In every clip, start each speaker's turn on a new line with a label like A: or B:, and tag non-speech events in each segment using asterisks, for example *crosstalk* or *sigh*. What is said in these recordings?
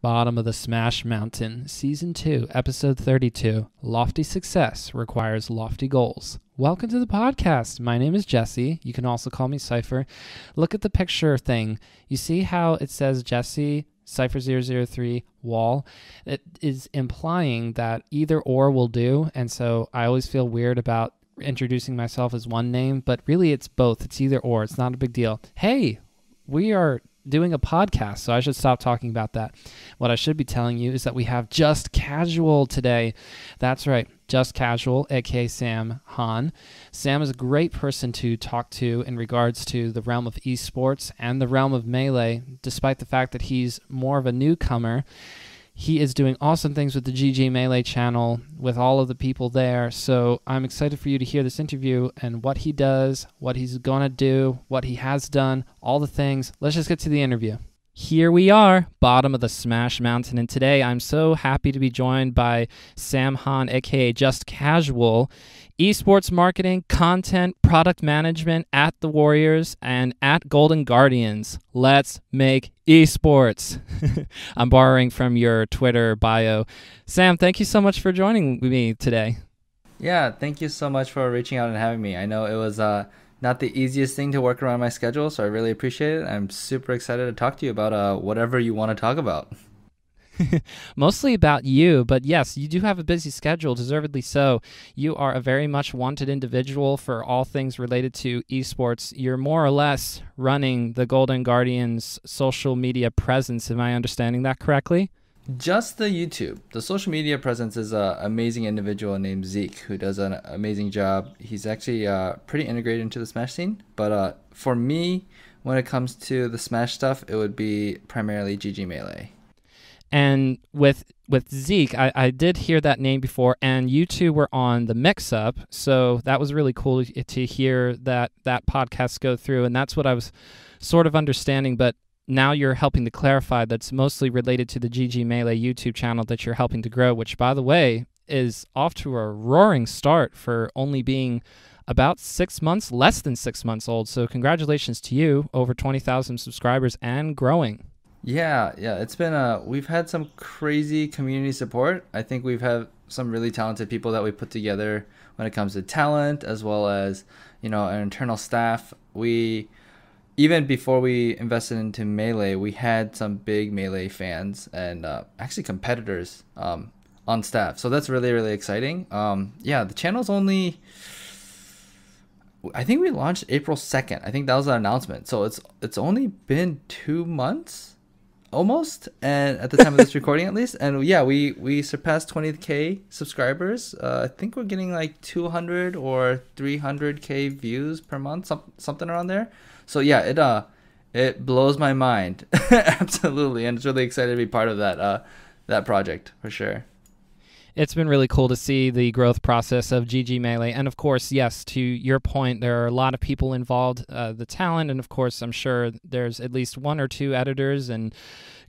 A: Bottom of the Smash Mountain, Season 2, Episode 32 Lofty Success Requires Lofty Goals. Welcome to the podcast. My name is Jesse. You can also call me Cypher. Look at the picture thing. You see how it says Jesse Cypher 003 wall. It is implying that either or will do. And so I always feel weird about introducing myself as one name, but really it's both. It's either or. It's not a big deal. Hey, we are doing a podcast, so I should stop talking about that. What I should be telling you is that we have Just Casual today. That's right, Just Casual, aka Sam Hahn. Sam is a great person to talk to in regards to the realm of esports and the realm of melee, despite the fact that he's more of a newcomer he is doing awesome things with the GG Melee channel with all of the people there. So I'm excited for you to hear this interview and what he does, what he's going to do, what he has done, all the things. Let's just get to the interview. Here we are, bottom of the Smash Mountain. And today I'm so happy to be joined by Sam Han, aka Just Casual esports marketing, content, product management at the Warriors and at Golden Guardians. Let's make esports. *laughs* I'm borrowing from your Twitter bio. Sam, thank you so much for joining me today.
B: Yeah, thank you so much for reaching out and having me. I know it was uh, not the easiest thing to work around my schedule, so I really appreciate it. I'm super excited to talk to you about uh, whatever you want to talk about. *laughs* mostly about you. But yes, you do have a busy schedule, deservedly so.
A: You are a very much wanted individual for all things related to esports. You're more or less running the Golden Guardians social media presence. Am I understanding that correctly?
B: Just the YouTube. The social media presence is an amazing individual named Zeke who does an amazing job. He's actually uh, pretty integrated into the Smash scene. But uh, for me, when it comes to the Smash stuff, it would be primarily GG Melee.
A: And with with Zeke, I, I did hear that name before, and you two were on the mix up, so that was really cool to hear that that podcast go through, and that's what I was sort of understanding. But now you're helping to clarify that's mostly related to the GG Melee YouTube channel that you're helping to grow, which by the way is off to a roaring start for only being about six months, less than six months old. So congratulations to you, over 20,000 subscribers and growing.
B: Yeah, yeah, it's been a uh, we've had some crazy community support. I think we've had some really talented people that we put together when it comes to talent as well as, you know, our internal staff. We even before we invested into Melee, we had some big Melee fans and uh, actually competitors um, on staff. So that's really really exciting. Um, yeah, the channel's only I think we launched April 2nd. I think that was our announcement. So it's it's only been 2 months almost and at the time of this recording at least and yeah we we surpassed 20k subscribers uh, i think we're getting like 200 or 300k views per month some, something around there so yeah it uh it blows my mind *laughs* absolutely and it's really excited to be part of that uh that project for sure
A: it's been really cool to see the growth process of GG Melee. And of course, yes, to your point, there are a lot of people involved, uh, the talent, and of course, I'm sure there's at least one or two editors and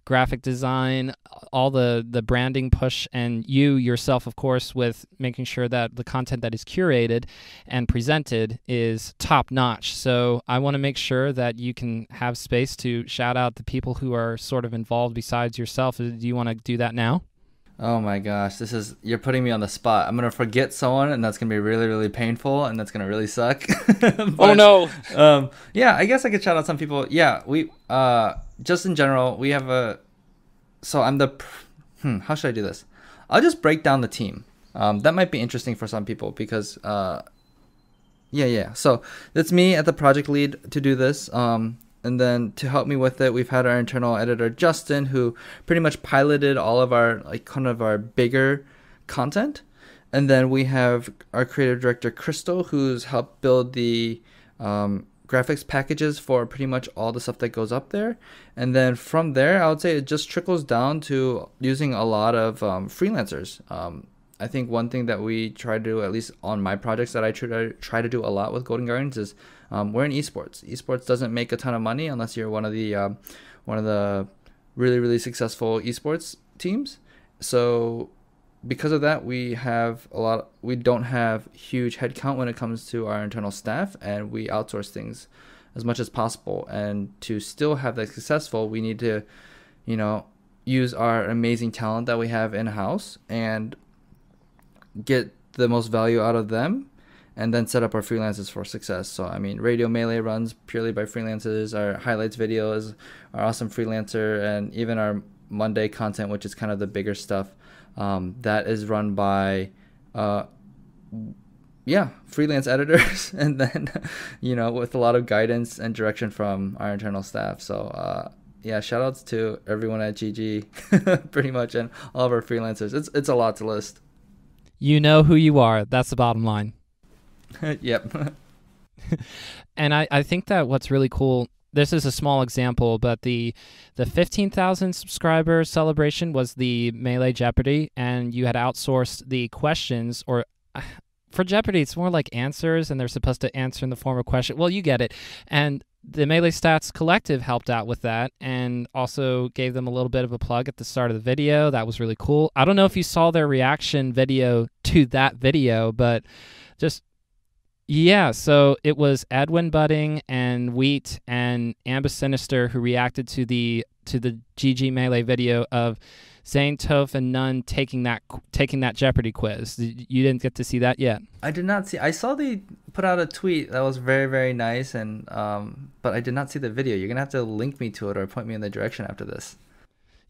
A: graphic design, all the the branding push, and you yourself, of course, with making sure that the content that is curated and presented is top notch. So I want to make sure that you can have space to shout out the people who are sort of involved besides yourself. Uh,
B: do you want to do that now? Oh my gosh, this is you're putting me on the spot. I'm gonna forget someone, and that's gonna be really, really painful, and that's gonna really suck. *laughs* Oh, but, oh no. Um, yeah, I guess I could shout out some people. Yeah, we uh, just in general, we have a. So I'm the. Hmm, how should I do this? I'll just break down the team. Um, that might be interesting for some people because. Uh, yeah, yeah. So that's me at the project lead to do this. Um, and then to help me with it, we've had our internal editor Justin, who pretty much piloted all of our like kind of our bigger content, and then we have our creative director Crystal, who's helped build the um, graphics packages for pretty much all the stuff that goes up there. And then from there, I would say it just trickles down to using a lot of um, freelancers. Um, I think one thing that we try to do, at least on my projects that I try, try to do a lot with Golden Guardians, is um, we're in esports. Esports doesn't make a ton of money unless you're one of the um, one of the really really successful esports teams. So because of that, we have a lot. We don't have huge headcount when it comes to our internal staff, and we outsource things as much as possible. And to still have that successful, we need to, you know, use our amazing talent that we have in house and get the most value out of them and then set up our freelancers for success. So I mean, Radio Melee runs purely by freelancers. Our highlights videos, our awesome freelancer, and even our Monday content, which is kind of the bigger stuff, um, that is run by, uh, yeah, freelance *laughs* editors, *laughs* and then you know with a lot of guidance and direction from our internal staff. So. Uh, yeah, shout outs to everyone at GG, *laughs* pretty much, and all of our freelancers. It's, it's a lot to list.
A: You know who you are. That's the bottom line. *laughs* *laughs* yep. *laughs* and I, I think that what's really cool this is a small example, but the the fifteen thousand subscriber celebration was the Melee Jeopardy, and you had outsourced the questions or. *sighs* For Jeopardy, it's more like answers, and they're supposed to answer in the form of question. Well, you get it, and the Melee Stats Collective helped out with that and also gave them a little bit of a plug at the start of the video. That was really cool. I don't know if you saw their reaction video to that video, but just yeah, so it was Edwin Budding and Wheat and Ambus Sinister who reacted to the to the GG Melee video of Zaintov and Nunn taking that taking that Jeopardy quiz. You didn't get to see that yet.
B: I did not see. I saw they put out a tweet that was very very nice, and um, but I did not see the video. You're gonna have to link me to it or point me in the direction after this.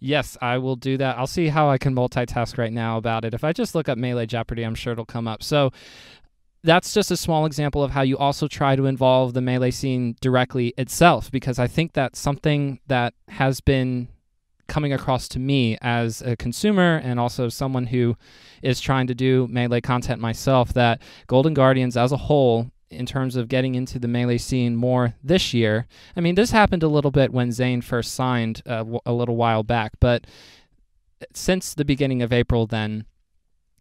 B: Yes, I will
A: do that. I'll see how I can multitask right now about it. If I just look up Melee Jeopardy, I'm sure it'll come up. So that's just a small example of how you also try to involve the Melee scene directly itself, because I think that's something that has been coming across to me as a consumer and also someone who is trying to do melee content myself that Golden Guardians as a whole in terms of getting into the melee scene more this year. I mean, this happened a little bit when Zane first signed uh, a little while back, but since the beginning of April, then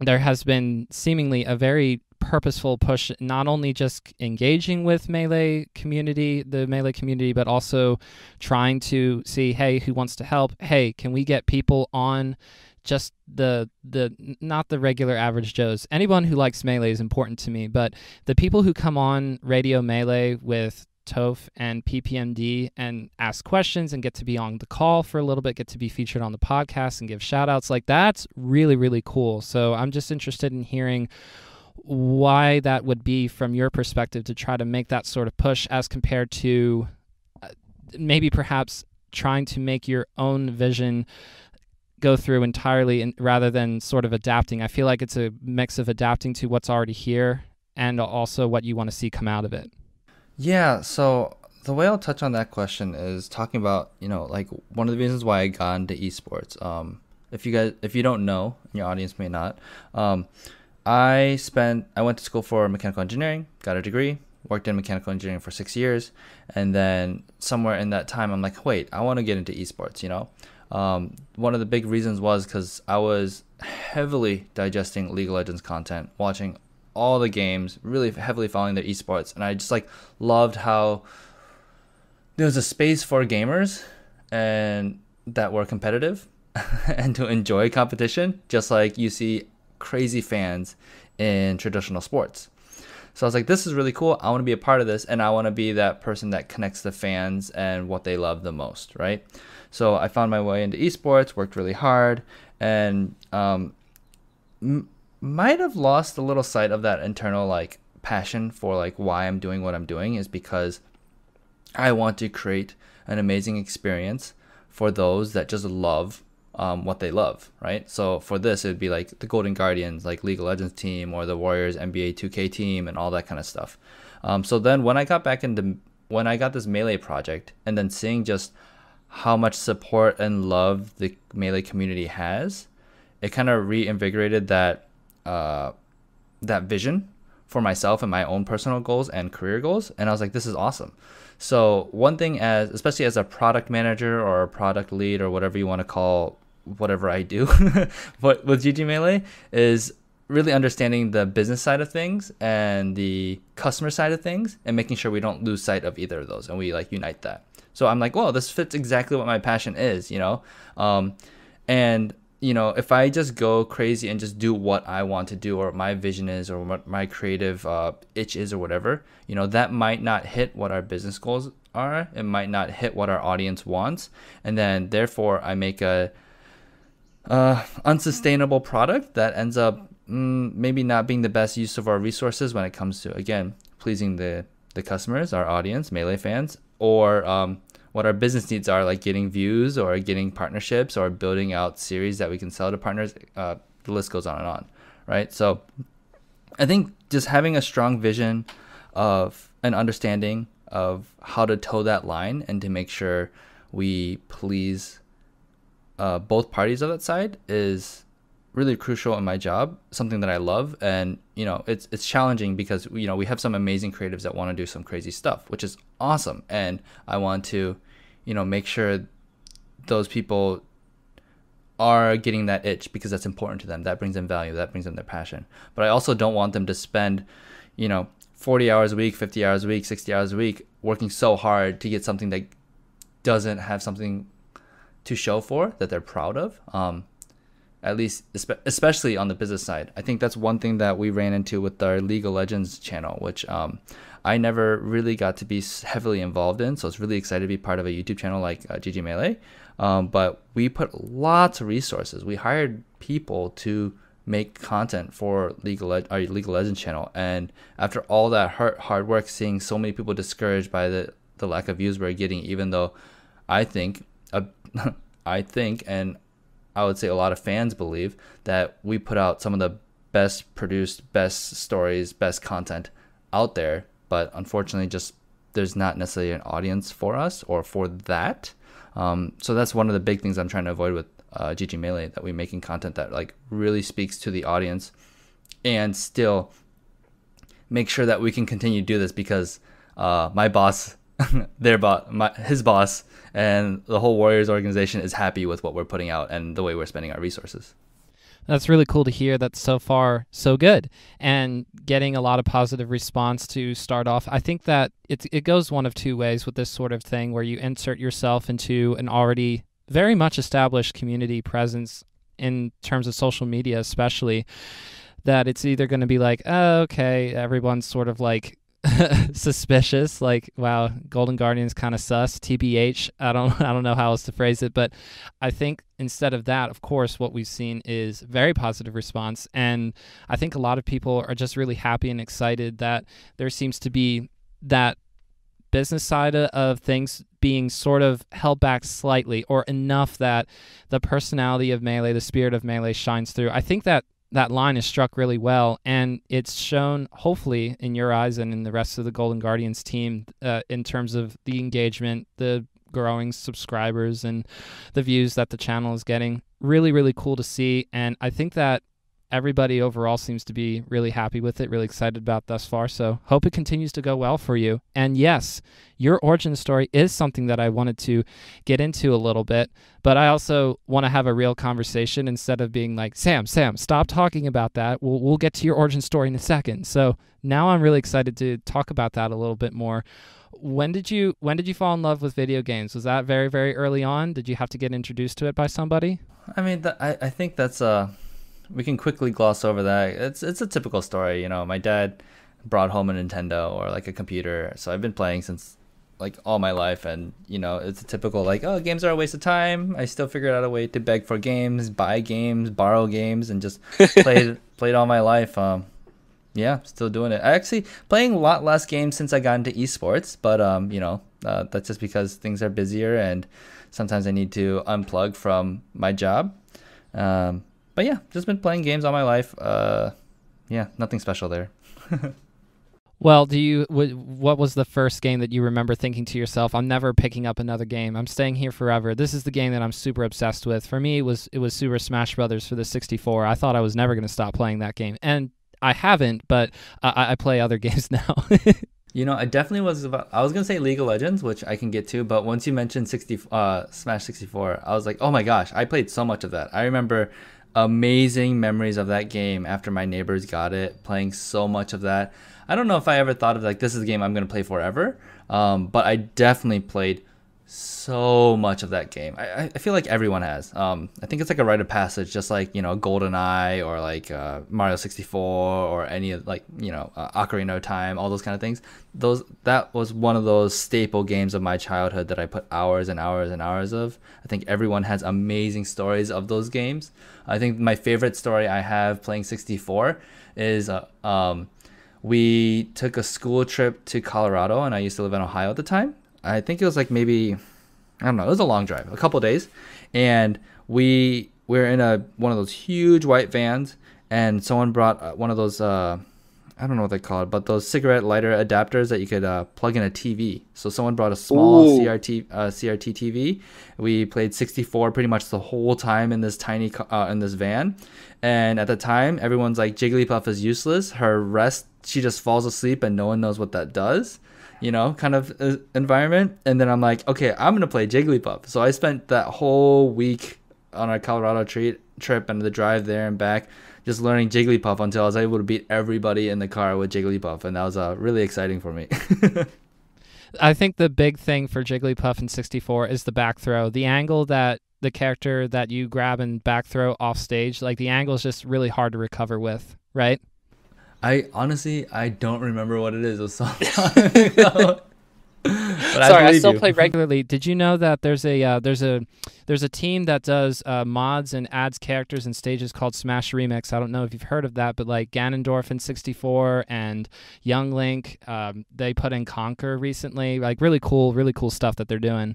A: there has been seemingly a very purposeful push not only just engaging with melee community the melee community but also trying to see hey who wants to help hey can we get people on just the the not the regular average joes anyone who likes melee is important to me but the people who come on radio melee with TOF and PPMD and ask questions and get to be on the call for a little bit, get to be featured on the podcast and give shout outs. Like that's really, really cool. So I'm just interested in hearing why that would be from your perspective to try to make that sort of push as compared to uh, maybe perhaps trying to make your own vision go through entirely rather than sort of adapting. I feel like it's a mix of adapting to what's already here and also what you want to see come out of it.
B: Yeah, so the way I'll touch on that question is talking about, you know, like one of the reasons why I got into esports. Um, if you guys if you don't know, your audience may not. Um, I spent, I went to school for mechanical engineering, got a degree, worked in mechanical engineering for six years. And then somewhere in that time, I'm like, wait, I want to get into esports, you know? Um, one of the big reasons was because I was heavily digesting League of Legends content, watching all the games, really heavily following their esports. And I just like loved how there was a space for gamers and that were competitive *laughs* and to enjoy competition, just like you see crazy fans in traditional sports. So I was like, this is really cool. I want to be a part of this, and I want to be that person that connects the fans and what they love the most, right? So I found my way into esports, worked really hard, and um, m- might have lost a little sight of that internal like passion for like why I'm doing what I'm doing is because I want to create an amazing experience for those that just love um, what they love, right? So for this, it'd be like the Golden Guardians, like League of Legends team, or the Warriors NBA 2K team, and all that kind of stuff. Um, so then when I got back into when I got this melee project, and then seeing just how much support and love the melee community has, it kind of reinvigorated that uh, that vision for myself and my own personal goals and career goals. And I was like, this is awesome. So one thing as especially as a product manager or a product lead or whatever you want to call whatever I do *laughs* but with GG Melee is really understanding the business side of things and the customer side of things and making sure we don't lose sight of either of those and we like unite that. So I'm like, well, this fits exactly what my passion is, you know? Um, and, you know, if I just go crazy and just do what I want to do or my vision is or what my creative uh, itch is or whatever, you know, that might not hit what our business goals are. It might not hit what our audience wants. And then therefore I make a, uh, unsustainable product that ends up mm, maybe not being the best use of our resources when it comes to again pleasing the the customers, our audience, melee fans, or um, what our business needs are, like getting views or getting partnerships or building out series that we can sell to partners. Uh, the list goes on and on, right? So I think just having a strong vision of an understanding of how to toe that line and to make sure we please uh, both parties of that side is really crucial in my job, something that I love. And, you know, it's, it's challenging because, you know, we have some amazing creatives that want to do some crazy stuff, which is awesome. And I want to, you know, make sure those people are getting that itch because that's important to them. That brings them value. That brings them their passion. But I also don't want them to spend, you know, 40 hours a week, 50 hours a week, 60 hours a week working so hard to get something that doesn't have something to show for that they're proud of. Um, at least, especially on the business side, I think that's one thing that we ran into with our League of Legends channel, which um, I never really got to be heavily involved in. So it's really excited to be part of a YouTube channel like uh, GG Melee. Um, but we put lots of resources. We hired people to make content for League of, Le- our League of Legends channel. And after all that hard, hard work, seeing so many people discouraged by the, the lack of views we're getting, even though I think *laughs* I think, and I would say a lot of fans believe, that we put out some of the best produced, best stories, best content out there. But unfortunately, just there's not necessarily an audience for us or for that. Um, so that's one of the big things I'm trying to avoid with uh, GG Melee that we're making content that like really speaks to the audience and still make sure that we can continue to do this because uh, my boss *laughs* their boss, his boss, and the whole Warriors organization is happy with what we're putting out and the way we're spending our resources.
A: That's really cool to hear. That's so far so good, and getting a lot of positive response to start off. I think that it it goes one of two ways with this sort of thing, where you insert yourself into an already very much established community presence in terms of social media, especially. That it's either going to be like, oh, okay, everyone's sort of like *laughs* suspicious. Like, wow, Golden Guardians kind of sus. TBH. I don't *laughs* I don't know how else to phrase it, but I think instead of that, of course, what we've seen is very positive response, and I think a lot of people are just really happy and excited that there seems to be that business side of things being sort of held back slightly or enough that the personality of melee the spirit of melee shines through i think that that line is struck really well, and it's shown hopefully in your eyes and in the rest of the Golden Guardians team uh, in terms of the engagement, the growing subscribers, and the views that the channel is getting. Really, really cool to see, and I think that everybody overall seems to be really happy with it, really excited about thus far. So hope it continues to go well for you. And yes, your origin story is something that I wanted to get into a little bit, but I also want to have a real conversation instead of being like, Sam, Sam, stop talking about that. We'll, we'll get to your origin story in a second. So now I'm really excited to talk about that a little bit more. When did you when did you fall in love with video games? Was that very very early on? Did you have to get introduced to it
B: by somebody? I mean, I I think that's a uh we can quickly gloss over that. It's it's a typical story, you know. My dad brought home a Nintendo or like a computer, so I've been playing since like all my life, and you know, it's a typical like, oh, games are a waste of time. I still figured out a way to beg for games, buy games, borrow games, and just *laughs* played played all my life. Um, yeah, still doing it. I actually playing a lot less games since I got into esports, but um, you know, uh, that's just because things are busier and sometimes I need to unplug from my job. Um, but yeah, just been playing games all my life. Uh, yeah, nothing special there.
A: *laughs* well, do you? what was the first game that you remember thinking to yourself, "I'm never picking up another game. I'm staying here forever. This is the game that I'm super obsessed with." For me, it was it was Super Smash Brothers for the 64. I thought I was never going to stop playing that game, and I haven't. But
B: I, I play other *laughs* games now. *laughs* You know, I definitely was about. I was gonna say League of Legends, which I can get to, but once you mentioned sixty, uh, Smash sixty four, I was like, oh my gosh, I played so much of that. I remember amazing memories of that game after my neighbors got it, playing so much of that. I don't know if I ever thought of like this is a game I'm gonna play forever, um, but I definitely played so much of that game. I, I feel like everyone has. Um, I think it's like a rite of passage, just like you know, Golden Eye or like uh, Mario sixty four or any of like you know, uh, Ocarina of Time, all those kind of things. Those that was one of those staple games of my childhood that I put hours and hours and hours of. I think everyone has amazing stories of those games. I think my favorite story I have playing sixty four is uh, um, we took a school trip to Colorado, and I used to live in Ohio at the time I think it was like maybe I don't know. It was a long drive, a couple days, and we were in a one of those huge white vans, and someone brought uh, one of those uh, I don't know what they call it, but those cigarette lighter adapters that you could uh, plug in a TV. So someone brought a small Ooh. CRT uh, CRT TV. We played 64 pretty much the whole time in this tiny uh, in this van, and at the time everyone's like Jigglypuff is useless. Her rest, she just falls asleep, and no one knows what that does you know, kind of uh, environment. And then I'm like, okay, I'm gonna play Jigglypuff. So I spent that whole week on our Colorado treat, trip and the drive there and back, just learning Jigglypuff until I was able to beat everybody in the car with Jigglypuff, and that was uh, really exciting for me. *laughs*
A: I think the big thing for Jigglypuff in 64 is the back throw. The angle that the character that you grab and back throw off stage, like the angle is just really hard to recover with, right? I honestly I don't remember what it is. It *laughs* Sorry, I, I still you. play regularly. Did you know that there's a uh, there's a there's a team that does uh, mods and adds characters and stages called Smash Remix. I don't know if you've heard of that, but like Ganondorf in '64 and Young Link, um, they put in Conquer recently. Like really cool, really cool stuff
B: that they're doing.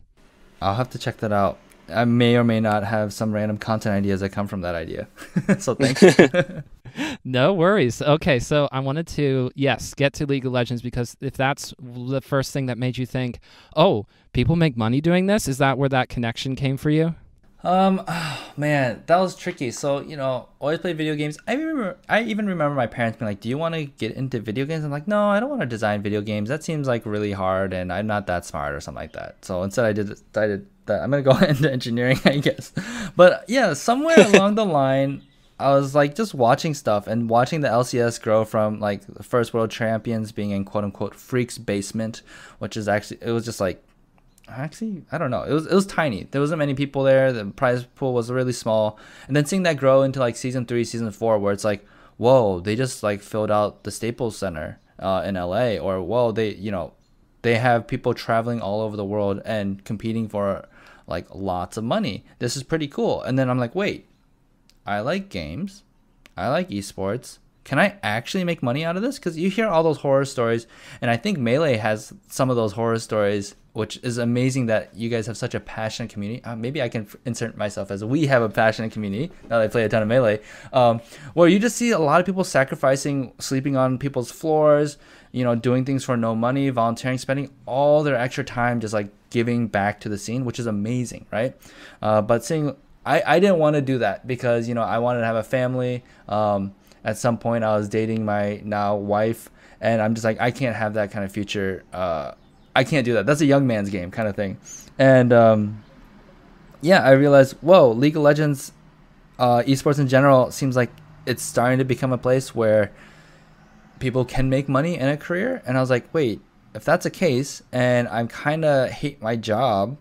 B: I'll have to check that out. I may or may not have some random content ideas that come from that idea. *laughs* so thanks.
A: *laughs* no worries. Okay, so I wanted to yes get to League of Legends because if that's the first thing that made you think, oh, people make money doing this, is that where that connection came for you?
B: Um, oh, *sighs* man, that was tricky. So you know, always play video games. I remember, I even remember my parents being like, "Do you want to get into video games?" I'm like, "No, I don't want to design video games. That seems like really hard, and I'm not that smart or something like that." So instead, I did decided that I'm gonna go *laughs* into engineering, I guess. But yeah, somewhere *laughs* along the line, I was like just watching stuff and watching the LCS grow from like the first world champions being in quote unquote freaks basement, which is actually it was just like actually I don't know. It was it was tiny. There wasn't many people there. The prize pool was really small. And then seeing that grow into like season three, season four, where it's like, whoa, they just like filled out the Staples Center uh, in LA, or whoa, they you know, they have people traveling all over the world and competing for like lots of money. This is pretty cool. And then I'm like, wait, I like games, I like esports can I actually make money out of this? Because you hear all those horror stories, and I think Melee has some of those horror stories, which is amazing that you guys have such a passionate community. Uh, maybe I can f- insert myself as we have a passionate community now that I play a ton of Melee. Um, well, you just see a lot of people sacrificing, sleeping on people's floors, you know, doing things for no money, volunteering, spending all their extra time just like giving back to the scene, which is amazing, right? Uh, but seeing I, I didn't want to do that because you know I wanted to have a family. Um, at some point I was dating my now wife, and I'm just like, I can't have that kind of future. Uh, I can't do that. That's a young man's game kind of thing. And um, yeah, I realized, whoa, League of Legends, uh, esports in general seems like it's starting to become a place where people can make money in a career. And I was like, wait, if that's a case, and I'm kind of hate my job,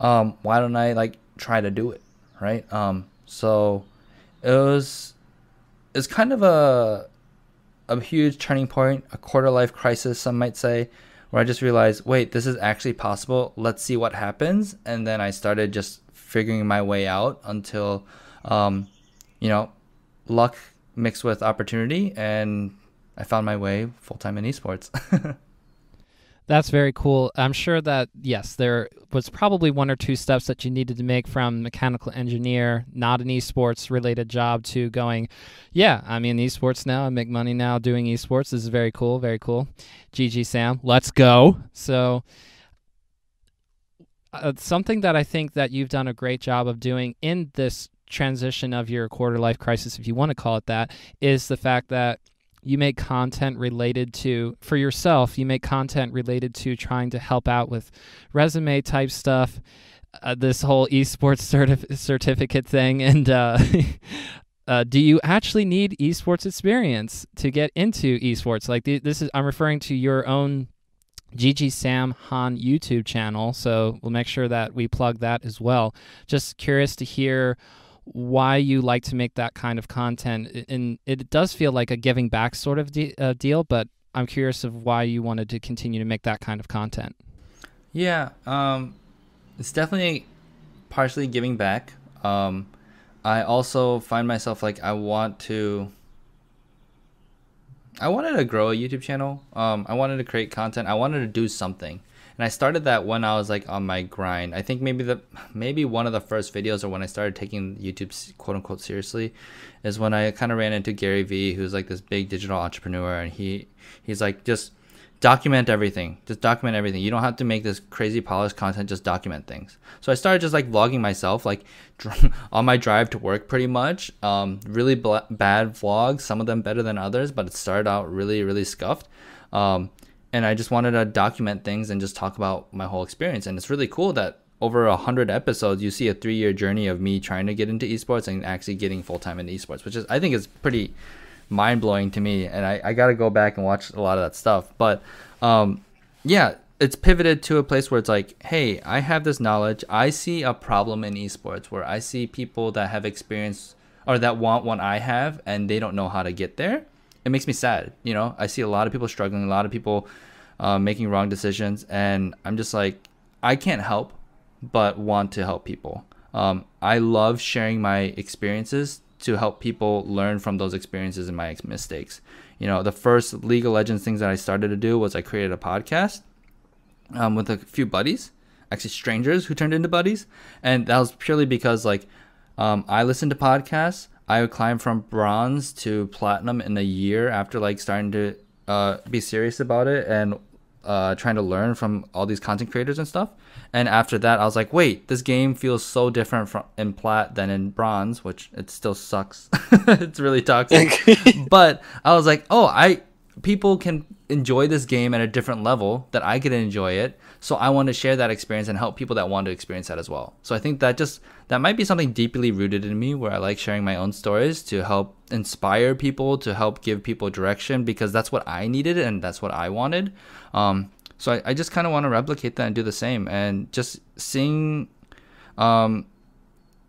B: um, why don't I like try to do it, right? Um, so it was it's kind of a a huge turning point, a quarter life crisis, some might say, where I just realized, wait, this is actually possible. Let's see what happens, and then I started just figuring my way out until, um, you know, luck mixed with opportunity, and I found my way full time in esports. *laughs* That's very cool. I'm sure that yes, there
A: was probably one or two steps that you needed to make from mechanical engineer, not an esports related job, to going, yeah, I'm in esports now. I make money now doing esports. This is very cool, very cool. GG Sam, let's go. So, uh, something that I think that you've done a great job of doing in this transition of your quarter life crisis, if you want to call it that, is the fact that you make content related to for yourself you make content related to trying to help out with resume type stuff uh, this whole esports *laughs* certif- certificate thing and uh, *laughs* uh, do you actually need esports experience to get into esports like th- this is i'm referring to your own GG Sam Han YouTube channel, so we'll make sure that we plug that as well. Just curious to hear why you like to make that kind of content. And it does feel like a giving back sort of de- uh, deal, but I'm curious of why you wanted to continue to make that kind of content.
B: Yeah, um, it's definitely partially giving back. Um, I also find myself like I want to. I wanted to grow a YouTube channel. Um, I wanted to create content. I wanted to do something. And I started that when I was like on my grind. I think maybe the maybe one of the first videos or when I started taking YouTube quote unquote seriously is when I kind of ran into Gary Vee, who's like this big digital entrepreneur, and he he's like just document everything. Just document everything. You don't have to make this crazy polished content. Just document things. So I started just like vlogging myself, like *laughs* on my drive to work, pretty much. Um, really bad vlogs. Some of them better than others, but it started out really, really scuffed. Um, and I just wanted to document things and just talk about my whole experience. And it's really cool that over a hundred episodes, you see a three-year journey of me trying to get into esports and actually getting full-time into esports, which is I think is pretty mind-blowing to me. And I, I got to go back and watch a lot of that stuff. But um, yeah, it's pivoted to a place where it's like, hey, I have this knowledge. I see a problem in esports where I see people that have experience or that want what I have and they don't know how to get there it makes me sad. You know, I see a lot of people struggling, a lot of people uh, making wrong decisions, and I'm just like, I can't help but want to help people. Um, I love sharing my experiences to help people learn from those experiences and my mistakes. You know, the first League of Legends things that I started to do was I created a podcast um, with a few buddies, actually strangers who turned into buddies, and that was purely because like um, I listened to podcasts I climbed from bronze to platinum in a year after like starting to uh, be serious about it and uh, trying to learn from all these content creators and stuff. And after that, I was like, wait, this game feels so different from in plat than in bronze, which it still sucks. *laughs* it's really toxic. *laughs* but I was like, oh, I people can enjoy this game at a different level that I could enjoy it. So I want to share that experience and help people that want to experience that as well. So I think that just that might be something deeply rooted in me where I like sharing my own stories to help inspire people, to help give people direction because that's what I needed and that's what I wanted. Um, so I, I just kind of want to replicate that and do the same. And just seeing um,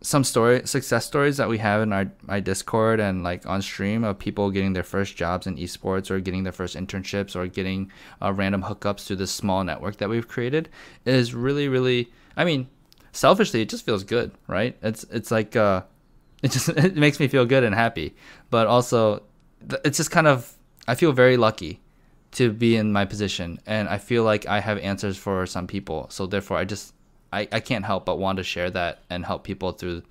B: some story success stories that we have in our my Discord and like on stream of people getting their first jobs in esports or getting their first internships or getting uh, random hookups through this small network that we've created is really really. I mean, selfishly it just feels good, right? It's it's like uh, *laughs* it just it makes me feel good and happy, but also it's just kind of I feel very lucky to be in my position, and I feel like I have answers for some people. So therefore, I just I, I can't help but want to share that and help people through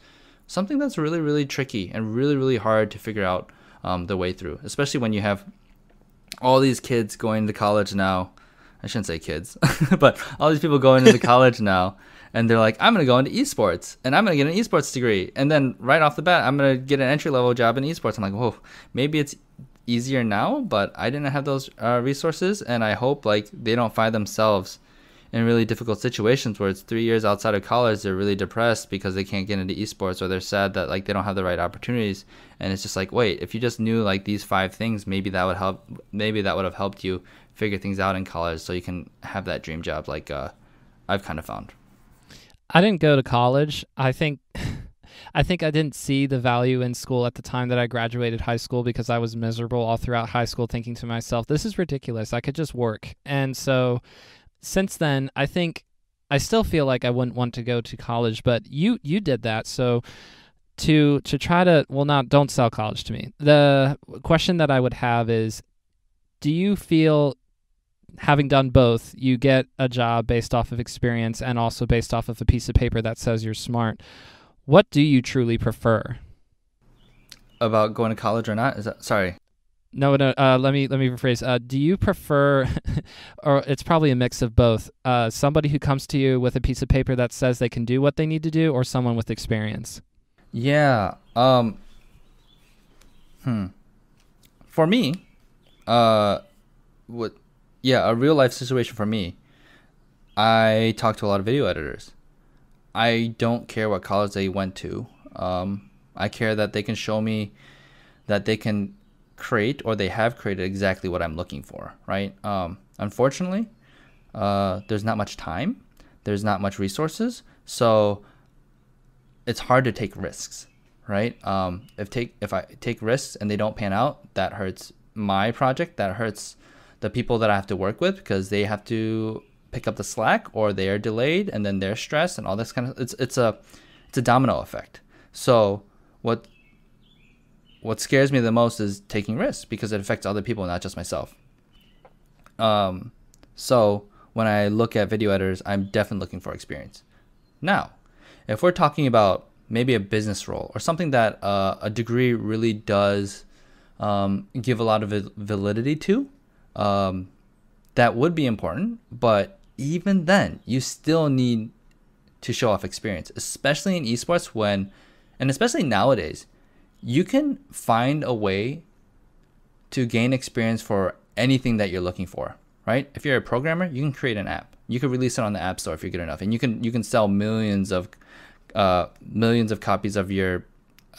B: something that's really really tricky and really really hard to figure out um, the way through, especially when you have all these kids going to college now I shouldn't say kids, *laughs* but all these people going into college now and they're like, I'm going to go into esports and I'm going to get an esports degree. And then right off the bat, I'm going to get an entry level job in esports. I'm like, whoa, maybe it's easier now, but I didn't have those uh, resources. And I hope like they don't find themselves in really difficult situations where it's three years outside of college, they're really depressed because they can't get into esports or they're sad that like they don't have the right opportunities. And it's just like, wait, if you just knew like these five things, maybe that would help. Maybe that would have helped you figure things out in college so you can have that dream job like uh, I've kind of found.
A: I didn't go to college. I think *laughs* I think I didn't see the value in school at the time that I graduated high school because I was miserable all throughout high school thinking to myself, this is ridiculous. I could just work. And so since then, I think I still feel like I wouldn't want to go to college, but you you did that. So to to try to well not don't sell college to me. The question that I would have is do you feel having done both, you get a job based off of experience and also based off of a piece of paper that says you're smart. What do you truly prefer?
B: About going to college or not? Is that sorry?
A: No, no. Uh, let me let me rephrase. Uh, do you prefer, *laughs* or it's probably a mix of both? Uh, somebody who comes to you with a piece of paper that says they can do what they need to do, or someone with experience?
B: Yeah. Um. Hmm. For me, uh, what yeah, a real life situation for me. I talk to a lot of video editors. I don't care what college they went to. Um, I care that they can show me that they can create or they have created exactly what I'm looking for, right? Um, unfortunately, uh, there's not much time, there's not much resources, so it's hard to take risks, right? Um, if take if I take risks and they don't pan out, that hurts my project, that hurts the people that I have to work with because they have to pick up the slack or they are delayed and then they're stressed and all this kind of it's it's a it's a domino effect. So what what scares me the most is taking risks because it affects other people, not just myself. Um, so when I look at video editors, I'm definitely looking for experience. Now, if we're talking about maybe a business role or something that uh, a degree really does um, give a lot of validity to, um, that would be important. But even then, you still need to show off experience, especially in esports when, and especially nowadays, you can find a way to gain experience for anything that you're looking for, right? If you're a programmer, you can create an app. You can release it on the app store if you're good enough, and you can you can sell millions of uh, millions of copies of your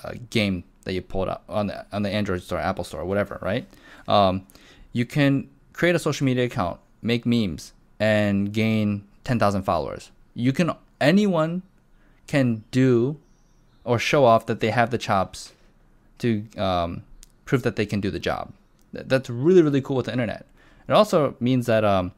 B: uh, game that you pulled up on the on the Android store, Apple store, whatever, right? Um, you can create a social media account, make memes, and gain 10,000 followers. You can, anyone can do or show off that they have the chops to um, prove that they can do the job. That's really, really cool with the internet. It also means that, um,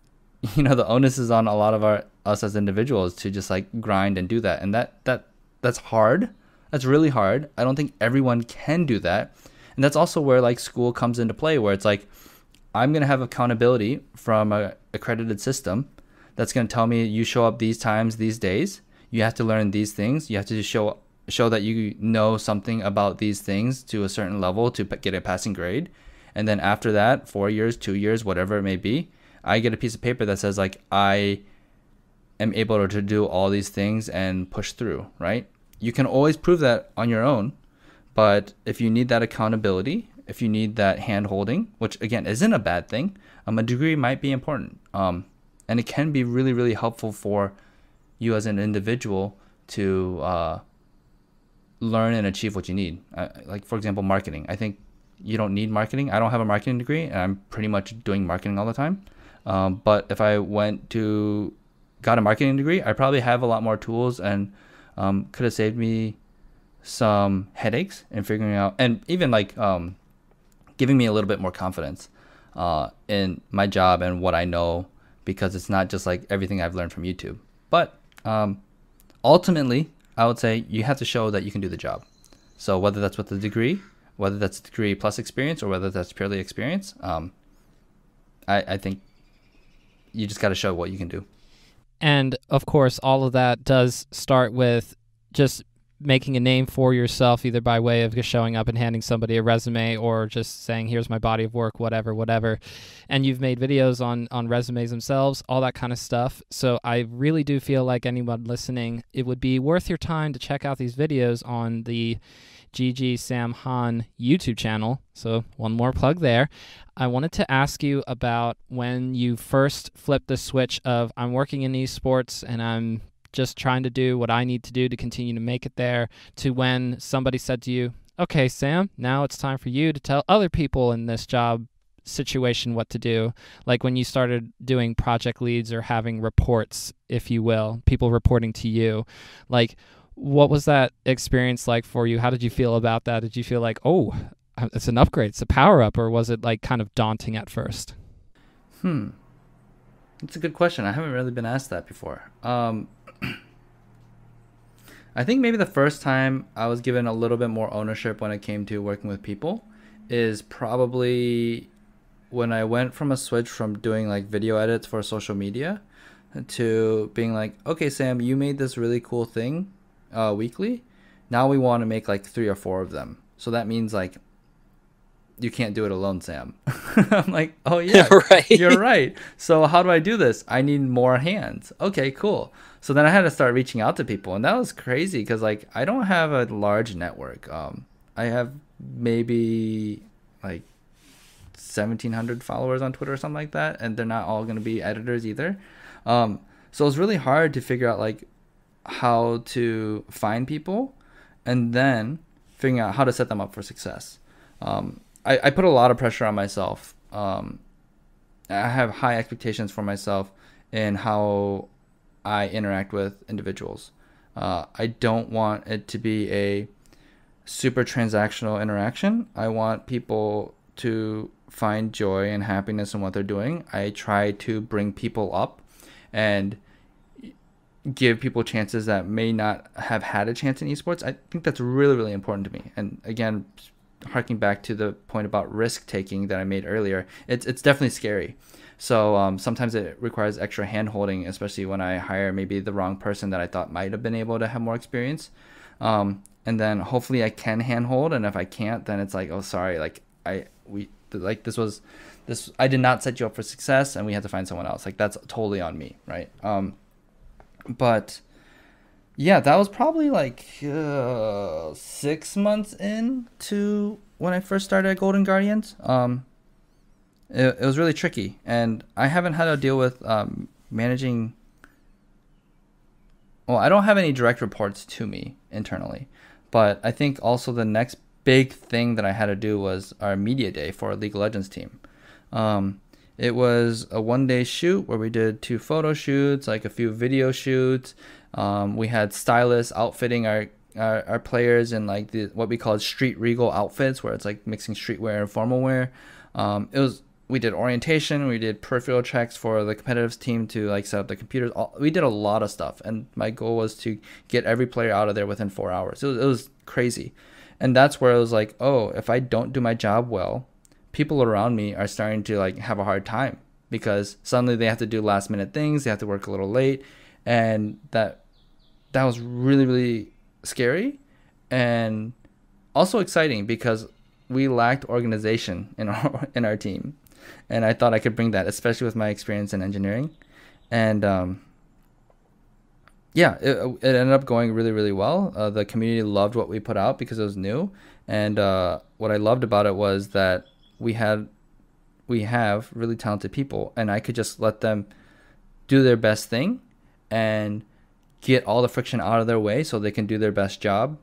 B: *laughs* you know, the onus is on a lot of our, us as individuals to just like grind and do that. And that, that, that's hard. That's really hard. I don't think everyone can do that. And that's also where like school comes into play, where it's like, I'm going to have accountability from a accredited system that's going to tell me you show up these times, these days. You have to learn these things. You have to show show that you know something about these things to a certain level to get a passing grade. And then after that, four years, two years, whatever it may be, I get a piece of paper that says like I am able to do all these things and push through, right? You can always prove that on your own, but if you need that accountability, if you need that hand holding, which again isn't a bad thing, um, a degree might be important. Um, and it can be really, really helpful for you as an individual to uh, learn and achieve what you need. Uh, like, for example, marketing. I think you don't need marketing. I don't have a marketing degree, and I'm pretty much doing marketing all the time. Um, but if I went to got a marketing degree, I probably have a lot more tools and um, could have saved me some headaches and figuring out, and even like um, giving me a little bit more confidence uh, in my job and what I know because it's not just like everything I've learned from YouTube. But um, ultimately, I would say you have to show that you can do the job. So whether that's with a degree, whether that's degree plus experience, or whether that's purely experience, um, I, I think you just got to show what you can do.
A: And of course, all of that does start with just making a name for yourself either by way of just showing up and handing somebody a resume or just saying here's my body of work whatever whatever and you've made videos on on resumes themselves all that kind of stuff so i really do feel like anyone listening it would be worth your time to check out these videos on the GG Sam Han YouTube channel. So, one more plug there. I wanted to ask you about when you first flipped the switch of I'm working in esports and I'm just trying to do what I need to do to continue to make it there, to when somebody said to you, okay, Sam, now it's time for you to tell other people in this job situation what to do. Like when you started doing project leads or having reports, if you will, people reporting to you. Like, what was that experience like for you? How did you feel about that? Did you feel like, oh, it's an upgrade, it's a power up, or was it like kind of daunting at first?
B: Hmm. That's a good question. I haven't really been asked that before. Um, I think maybe the first time I was given a little bit more ownership when it came to working with people is probably when I went from a switch from doing like video edits for social media to being like, okay, Sam, you made this really cool thing uh, weekly. Now we want to make like three or four of them. So that means like you can't do it alone, Sam. *laughs* I'm like, oh yeah, *laughs* right. You're right. So how do I do this? I need more hands. Okay, cool. So then I had to start reaching out to people, and that was crazy because like I don't have a large network. Um, I have maybe like 1,700 followers on Twitter or something like that, and they're not all going to be editors either. Um, so was really hard to figure out like how to find people, and then figuring out how to set them up for success. Um, I, I put a lot of pressure on myself. Um, I have high expectations for myself in how I interact with individuals. Uh, I don't want it to be a super transactional interaction. I want people to find joy and happiness in what they're doing. I try to bring people up and give people chances that may not have had a chance in esports. I think that's really, really important to me. And again, harking back to the point about risk taking that I made earlier, it's it's definitely scary. So um, sometimes it requires extra hand holding, especially when I hire maybe the wrong person that I thought might have been able to have more experience. Um, and then hopefully I can handhold, and if I can't, then it's like, oh, sorry, like I we like this was this I did not set you up for success, and we had to find someone else. Like that's totally on me, right? Um, but yeah, that was probably like uh, six months in to when I first started at Golden Guardians. Um, it, it was really tricky, and I haven't had to deal with um, managing. Well, I don't have any direct reports to me internally, but I think also the next big thing that I had to do was our media day for our League of Legends team. Um, it was a one day shoot where we did two photo shoots, like a few video shoots, um, we had stylists outfitting our, our, our players in like the what we call street regal outfits, where it's like mixing streetwear and formal wear. Um, it was we did orientation, we did peripheral checks for the competitive team to like set up the computers. All, we did a lot of stuff, and my goal was to get every player out of there within four hours. It was, it was crazy, and that's where I was like, oh, if I don't do my job well, people around me are starting to like have a hard time because suddenly they have to do last minute things, they have to work a little late, and that that was really really scary and also exciting because we lacked organization in our *laughs* in our team, and I thought I could bring that, especially with my experience in engineering, and um, yeah, it, uh, it, ended up going really really well. Uh, the community loved what we put out because it was new, and uh, what I loved about it was that we had we have really talented people, and I could just let them do their best thing, and get all the friction out of their way so they can do their best job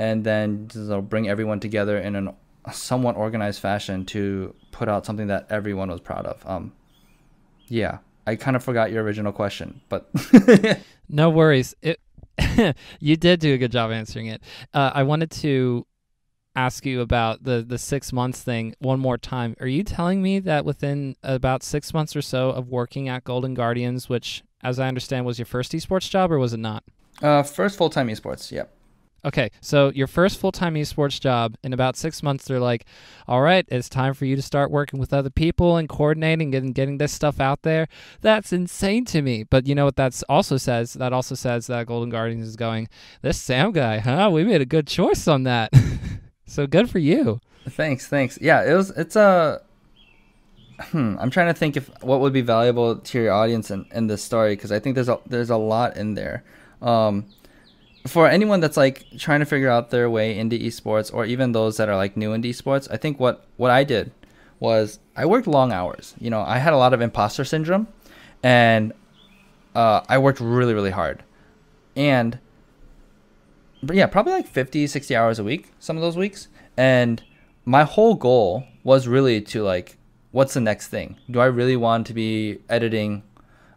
B: and then they'll bring everyone together in a somewhat organized fashion to put out something that everyone was proud of um, yeah i kind of forgot your original question but *laughs* no
A: worries it *laughs* you did do a good job answering it uh, i wanted to ask you about the the six months thing one more time. Are you telling me that within about six months or so of working at Golden Guardians, which as I understand, was your first esports job or was it not? Uh, first full time esports, yep. Okay, so your first full time esports job, in about six months, they're like, all right, it's time for you to start working with other people and coordinating and getting this stuff out there. That's insane to me. But you know what that's also says? That also says that Golden Guardians is going, this Sam guy, huh? We made a good choice on that. *laughs* so good for you.
B: Thanks, thanks. Yeah, it was, it's a, hmm, I'm trying to think if what would be valuable to your audience in, in this story because I think there's a there's a lot in there. Um, for anyone that's like trying to figure out their way into esports or even those that are like new into esports, I think what what I did was I worked long hours. You know, I had a lot of imposter syndrome, and uh, I worked really really hard, and but yeah, probably like 50, 60 hours a week some of those weeks, and my whole goal was really to like what's the next thing? Do I really want to be editing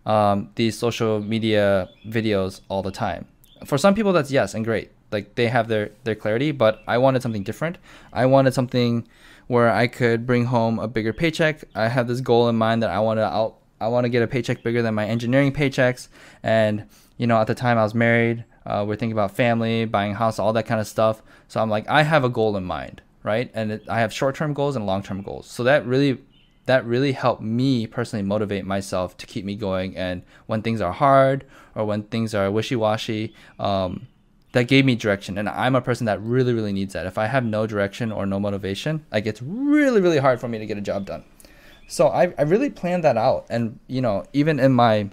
B: um, these social media videos all the time? For some people, that's yes and great. Like they have their their clarity, but I wanted something different. I wanted something where I could bring home a bigger paycheck. I have this goal in mind that I want to out. I want to get a paycheck bigger than my engineering paychecks. And you know, at the time I was married. Uh, we're thinking about family, buying a house, all that kind of stuff. So I'm like, I have a goal in mind, right? And it, I have short-term goals and long-term goals. So that really that really helped me personally motivate myself to keep me going. And when things are hard or when things are wishy washy, um, that gave me direction. And I'm a person that really, really needs that. If I have no direction or no motivation, like it's really, really hard for me to get a job done. So I, I really planned that out. And, you know, even in my,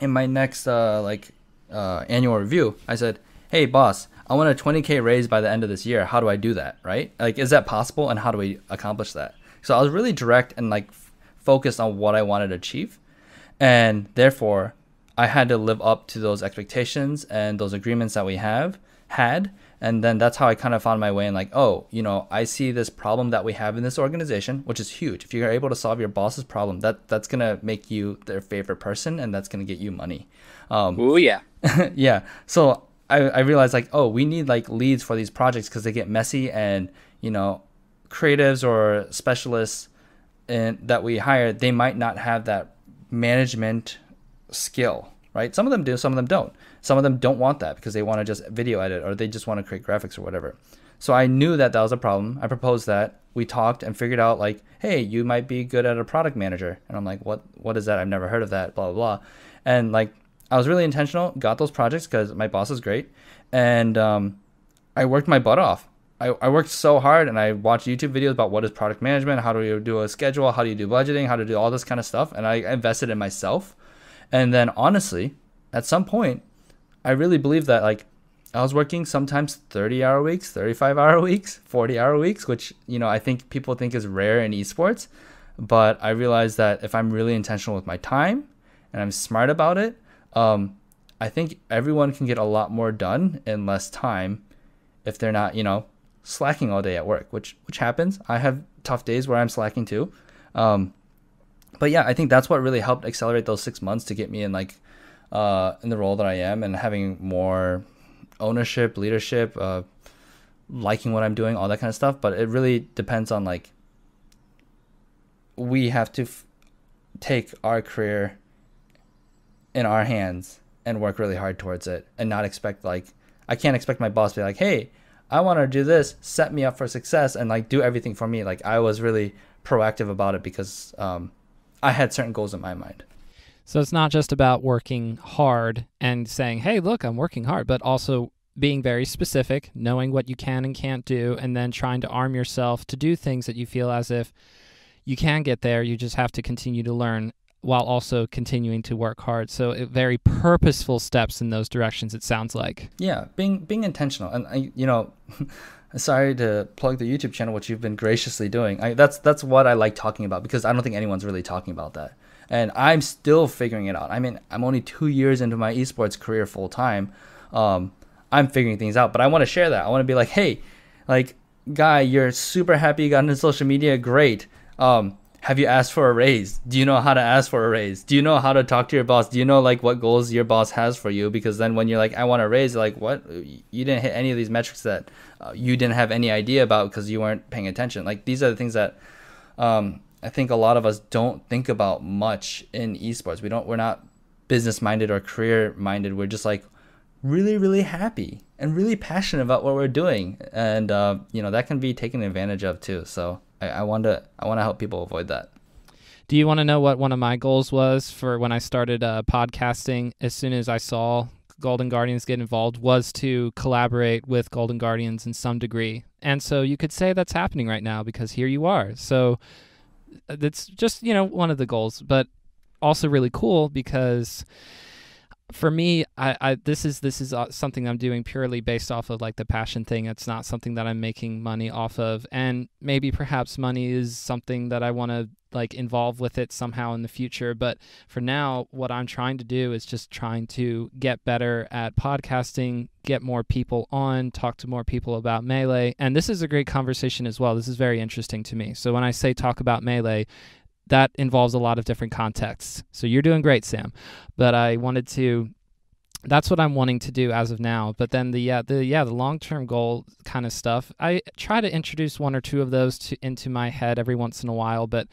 B: in my next, uh, like, uh, annual review, I said, Hey boss, I want a 20K raise by the end of this year. How do I do that? Right? Like, is that possible? And how do we accomplish that? So I was really direct and like f- focused on what I wanted to achieve. And therefore, I had to live up to those expectations and those agreements that we have had. And then that's how I kind of found my way in like, oh, you know, I see this problem that we have in this organization, which is huge. If you're able to solve your boss's problem, that that's gonna make you their favorite person and that's gonna get you money. Um, oh yeah. *laughs* yeah. So I, I realized like, oh, we need like leads for these projects because they get messy and you know, creatives or specialists in, that we hire, they might not have that management skill, right? Some of them do, some of them don't. Some of them don't want that because they want to just video edit or they just want to create graphics or whatever. So I knew that that was a problem. I proposed that. We talked and figured out like, hey, you might be good at a product manager. And I'm like, what what is that? I've never heard of that, blah blah blah. And like I was really intentional, got those projects because my boss is great. And um, I worked my butt off. I, I worked so hard and I watched YouTube videos about what is product management, how do you do a schedule, how do you do budgeting, how to do all this kind of stuff. And I invested in myself. And then honestly, at some point, I really believe that like I was working sometimes 30 hour weeks, 35 hour *laughs* weeks, 40 hour weeks, which, you know, I think people think is rare in esports. But I realized that if I'm really intentional with my time and I'm smart about it, um, I think everyone can get a lot more done in less time if they're not, you know, slacking all day at work, which which happens. I have tough days where I'm slacking too. Um, but yeah, I think that's what really helped accelerate those six months to get me in like uh, in the role that I am and having more ownership, leadership, uh, liking what I'm doing, all that kind of stuff. But it really depends on like we have to take our career in our hands and work really hard towards it and not expect like I can't expect my boss to be like, "Hey, I want to do this, set me up for success and like do everything for me. Like I was really proactive about it because um, I had certain goals in my mind.
A: So it's not just about working hard and saying, hey, look, I'm working hard, but also being very specific, knowing what you can and can't do, and then trying to arm yourself to do things that you feel as if you can get there. You just have to continue to learn while also continuing to work hard. So very purposeful steps in those
B: directions. It sounds like. Yeah, being being intentional, and I, you know, *laughs* sorry to plug the YouTube channel, which you've been graciously doing. I, that's that's what I like talking about because I don't think anyone's really talking about that, and I'm still figuring it out. I mean, I'm only two years into my esports career full time. Um, I'm figuring things out, but I want to share that. I want to be like, hey, like guy, you're super happy you got into social media, great. Um, have you asked for a raise? Do you know how to ask for a raise? Do you know how to talk to your boss? Do you know like what goals your boss has for you? Because then when you're like, I want a raise, like what? You didn't hit any of these metrics that uh, you didn't have any idea about because you weren't paying attention. Like these are the things that um, I think a lot of us don't think about much in esports. We don't. We're not business minded or career minded. We're just like really, really happy and really passionate about what we're doing, and uh, you know that can be taken advantage of too. So. I, I want to I want to help people avoid that. Do you want
A: to know what one of my goals was for when I started uh, podcasting? As soon as I saw Golden Guardians get involved, was to collaborate with Golden Guardians in some degree. And so you could say that's happening right now because here you are. So uh, that's just you know one of the goals, but also really cool because for me, I, I this is this is uh, something I'm doing purely based off of like the passion thing. It's not something that I'm making money off of, and maybe perhaps money is something that I want to like involve with it somehow in the future. But for now, what I'm trying to do is just trying to get better at podcasting, get more people on, talk to more people about Melee. And this is a great conversation as well. This is very interesting to me. So when I say talk about Melee, that involves a lot of different contexts. So you're doing great, Sam. But I wanted to that's what I'm wanting to do as of now. But then the yeah, the yeah the long term goal kind of stuff. I try to introduce one or two of those to, into my head every once in a while. But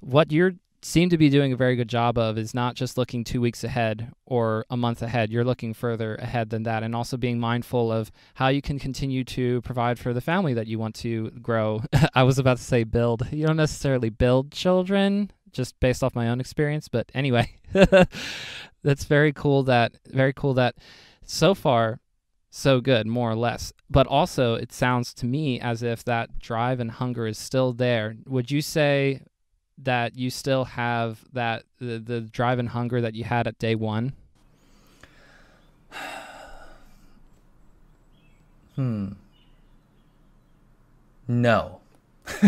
A: what you're seem to be doing a very good job of is not just looking two weeks ahead or a month ahead. You're looking further ahead than that, and also being mindful of how you can continue to provide for the family that you want to grow. *laughs* I was about to say build. You don't necessarily build children, just based off my own experience. But anyway, *laughs* that's very cool. That very cool. That so far. So good, more or less. But also, it sounds to me as if that drive and hunger is still there. Would you say that you still have that the, the drive and hunger that you had at day one?
B: *sighs* hmm. No. *laughs*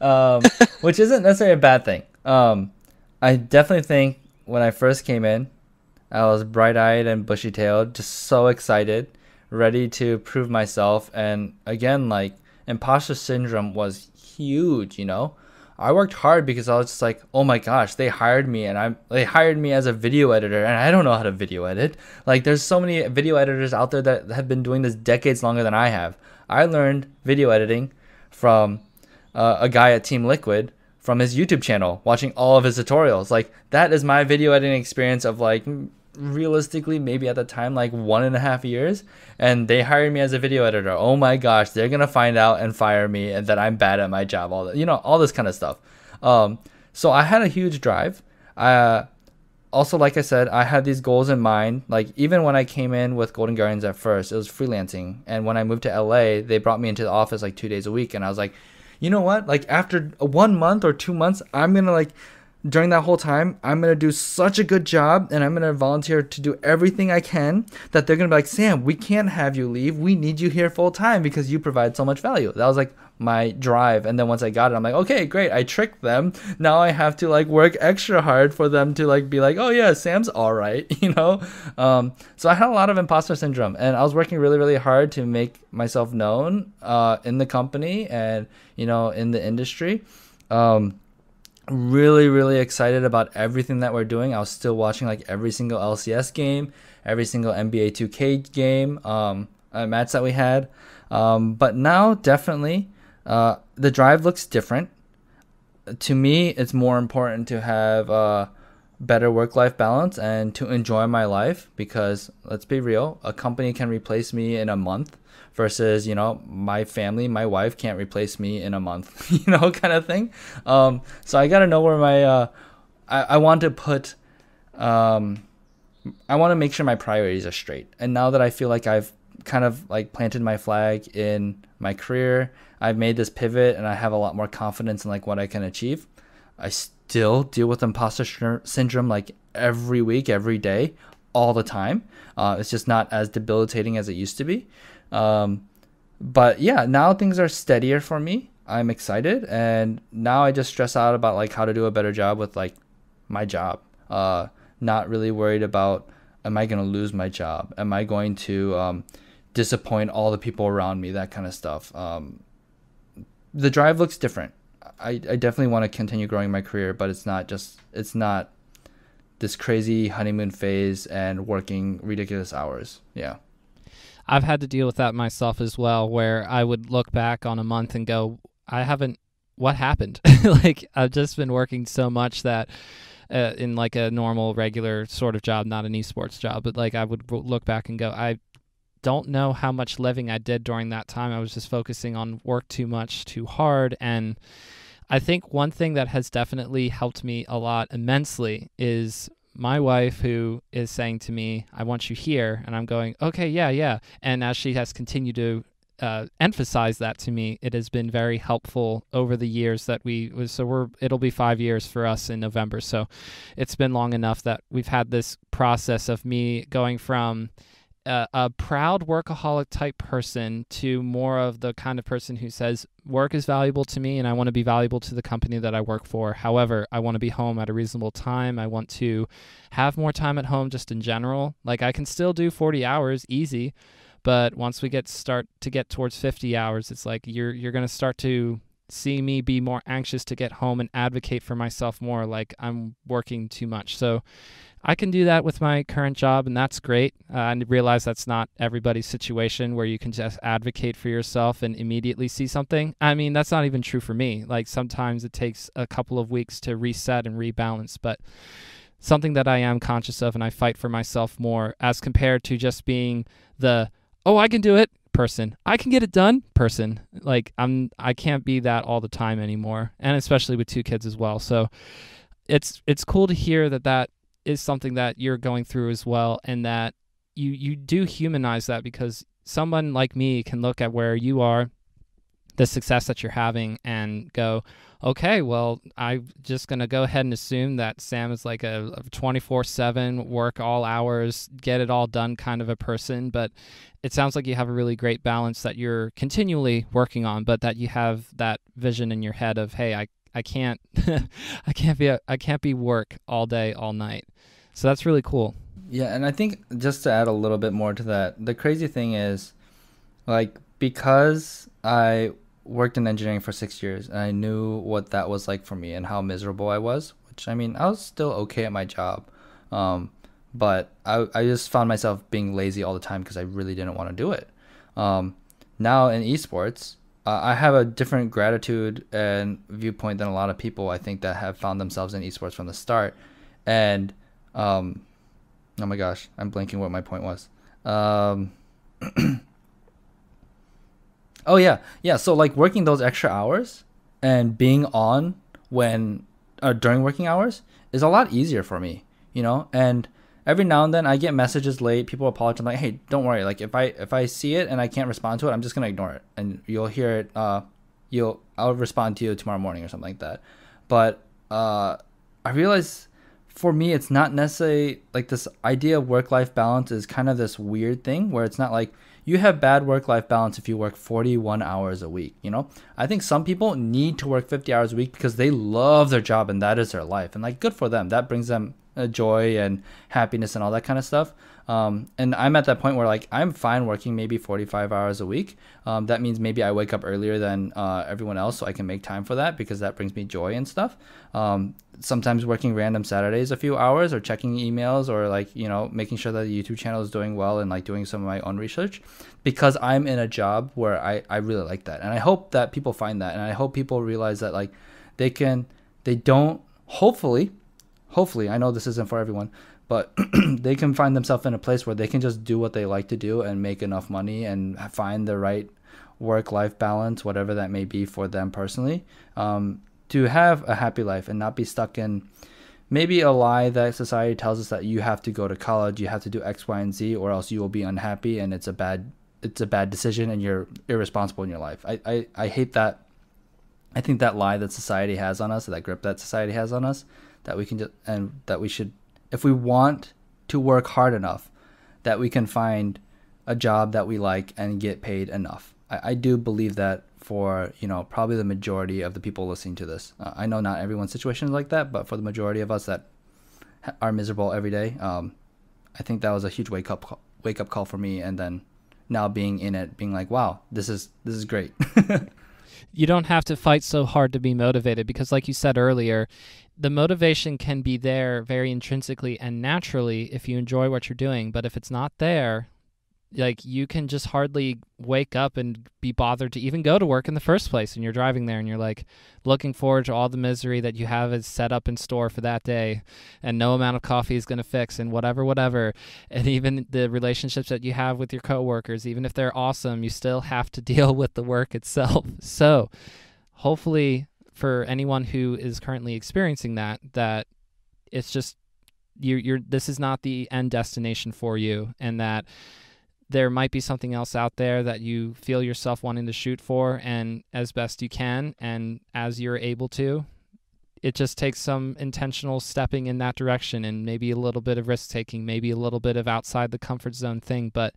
B: um, *laughs* which isn't necessarily a bad thing. Um, I definitely think when I first came in, I was bright eyed and bushy tailed, just so excited, ready to prove myself. And again, like, imposter syndrome was huge, you know? I worked hard because I was just like, oh my gosh, they hired me and I'm they hired me as a video editor and I don't know how to video edit. Like there's so many video editors out there that have been doing this decades longer than I have. I learned video editing from uh, a guy at Team Liquid from his YouTube channel, watching all of his tutorials. Like that is my video editing experience of like realistically maybe at the time like one and a half years and they hired me as a video editor oh my gosh they're gonna find out and fire me and that i'm bad at my job all that you know all this kind of stuff um, so i had a huge drive I also like i said i had these goals in mind like even when i came in with golden guardians at first it was freelancing and when i moved to la they brought me into the office like two days a week and i was like you know what like after one month or two months i'm gonna like during that whole time, I'm gonna do such a good job and I'm gonna volunteer to do everything I can that they're gonna be like, Sam, we can't have you leave. We need you here full time because you provide so much value. That was like my drive. And then once I got it, I'm like, okay, great. I tricked them. Now I have to like work extra hard for them to like be like, oh yeah, Sam's all right, *laughs* you know? Um, so I had a lot of imposter syndrome and I was working really, really hard to make myself known uh, in the company and, you know, in the industry. Um, really really excited about everything that we're doing i was still watching like every single lcs game every single nba 2k game um, uh, match that we had um, but now definitely uh, the drive looks different to me it's more important to have uh, better work life balance and to enjoy my life because let's be real, a company can replace me in a month versus, you know, my family, my wife can't replace me in a month, *laughs* you know, kind of thing. Um, so I got to know where my, uh, I, I want to put, um, I want to make sure my priorities are straight. And now that I feel like I've kind of like planted my flag in my career, I've made this pivot and I have a lot more confidence in like what I can achieve. I still deal with imposter syndrome like every week, every day, all the time. Uh, it's just not as debilitating as it used to be. Um, but yeah, now things are steadier for me. I'm excited, and now I just stress out about like how to do a better job with like my job. Uh, not really worried about am I going to lose my job? Am I going to um, disappoint all the people around me? That kind of stuff. Um, the drive looks different. I, I definitely want to continue growing my career, but it's not just it's not this crazy honeymoon phase and working ridiculous hours.
A: Yeah. I've had to deal with that myself as well, where I would look back on a month and go, I haven't, what happened? *laughs* like, I've just been working so much that uh, in like a normal, regular sort of job, not an esports job, but like I would look back and go, I don't know how much living I did during that time. I was just focusing on work too much, too hard, and I think one thing that has definitely helped me a lot immensely is my wife who is saying to me, I want you here. And I'm going, okay, yeah, yeah. And as she has continued to uh, emphasize that to me, it has been very helpful over the years that we so we're it'll be five years for us in November. So it's been long enough that we've had this process of me going from a, proud workaholic type person to more of the kind of person who says work is valuable to me and I want to be valuable to the company that I work for. However, I want to be home at a reasonable time. I want to have more time at home just in general. Like I can still do 40 hours easy, but once we get start to get towards 50 hours, it's like you're you're going to start to see me be more anxious to get home and advocate for myself more like I'm working too much. So I can do that with my current job, and that's great. Uh, I realize that's not everybody's situation where you can just advocate for yourself and immediately see something. I mean, that's not even true for me. Like sometimes it takes a couple of weeks to reset and rebalance, but something that I am conscious of and I fight for myself more as compared to just being the, oh, I can do it person. I can get it done person. Like I'm I can't be that all the time anymore and especially with two kids as well. So it's it's cool to hear that that is something that you're going through as well, and that you you do humanize that because someone like me can look at where you are, the success that you're having, and go, okay, well, I'm just gonna go ahead and assume that Sam is like a 24/7 work all hours, get it all done kind of a person. But it sounds like you have a really great balance that you're continually working on, but that you have that vision in your head of, hey, I I can't *laughs* I can't be a, I can't
B: be work all day all night.
A: So that's really cool.
B: Yeah, and I think just to add a little bit more to that, the crazy thing is, like, because I worked in engineering for six years and I knew what that was like for me and how miserable I was, which I mean, I was still okay at my job. Um, but I, I just found myself being lazy all the time because I really didn't want to do it. Um, now in esports, uh, I have a different gratitude and viewpoint than a lot of people I think that have found themselves in esports from the start. And um, oh my gosh, I'm blanking what my point was. Um, *clears throat* oh yeah, yeah. So like working those extra hours and being on when uh, during working hours is a lot easier for me, you know. And every now and then I get messages late. People apologize. I'm like, hey, don't worry. Like if I if I see it and I can't respond to it, I'm just gonna ignore it, and you'll hear it. Uh, you'll I'll respond to you tomorrow morning or something like that. But uh, I realize for me, it's not necessarily like this idea of work life balance is kind of this weird thing where it's not like you have bad work life balance if you work 41 hours a week. You know, I think some people need to work 50 hours a week because they love their job and that is their life. And like, good for them. That brings them uh, joy and happiness and all that kind of stuff. Um, and I'm at that point where like I'm fine working maybe 45 hours a week. Um, that means maybe I wake up earlier than uh, everyone else so I can make time for that because that brings me joy and stuff. Um, sometimes working random Saturdays a few hours or checking emails or like, you know, making sure that the YouTube channel is doing well and like doing some of my own research because I'm in a job where I, I really like that. And I hope that people find that. And I hope people realize that like they can, they don't, hopefully, hopefully, I know this isn't for everyone, but *clears throat* they can find themselves in a place where they can just do what they like to do and make enough money and find the right work life balance, whatever that may be for them personally, um, to have a happy life and not be stuck in maybe a lie that society tells us that you have to go to college, you have to do X, Y, and Z, or else you will be unhappy and it's a bad it's a bad decision and you're irresponsible in your life. I, I, I hate that. I think that lie that society has on us, that grip that society has on us, that we can just and that we should if we want to work hard enough, that we can find a job that we like and get paid enough. I, I do believe that for you know probably the majority of the people listening to this. Uh, I know not everyone's situation is like that, but for the majority of us that are miserable every day, um, I think that was a huge wake up wake up call for me. And then now being in it, being like, wow, this is this is great.
A: *laughs* you don't have to fight so hard to be motivated because, like you said earlier, the motivation can be there very intrinsically and naturally if you enjoy what you're doing, but if it's not there, like you can just hardly wake up and be bothered to even go to work in the first place and you're driving there and you're like looking forward to all the misery that you have is set up in store for that day and no amount of coffee is going to fix and whatever whatever and even the relationships that you have with your coworkers even if they're awesome you still have to *laughs* deal with the work itself so hopefully for anyone who is currently experiencing that that it's just you you're this is not the end destination for you and that there might be something else out there that you feel yourself wanting to shoot for and as best you can and as you're able to it just takes some intentional stepping in that direction and maybe a little bit of risk taking maybe a little bit of outside the comfort zone thing but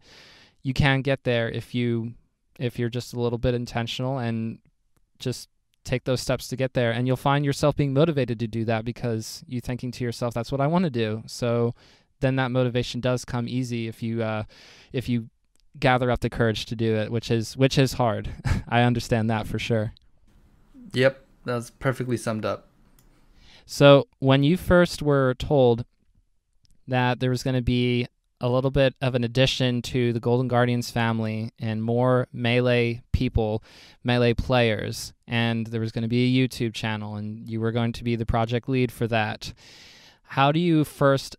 A: you can get there if you if you're just a little bit intentional and just take those steps to get there and you'll find yourself being motivated to do that because you thinking to yourself that's what i want to do so then that motivation does come easy if you uh, if you gather up the courage to do it which is which is hard *laughs* i understand that for sure
B: yep that's perfectly summed up
A: so when you first were told that there was going to be a little bit of an addition to the Golden Guardians family and more Melee people, Melee players. And there was going to be a YouTube channel, and you were going to be the project lead for that. How do you first,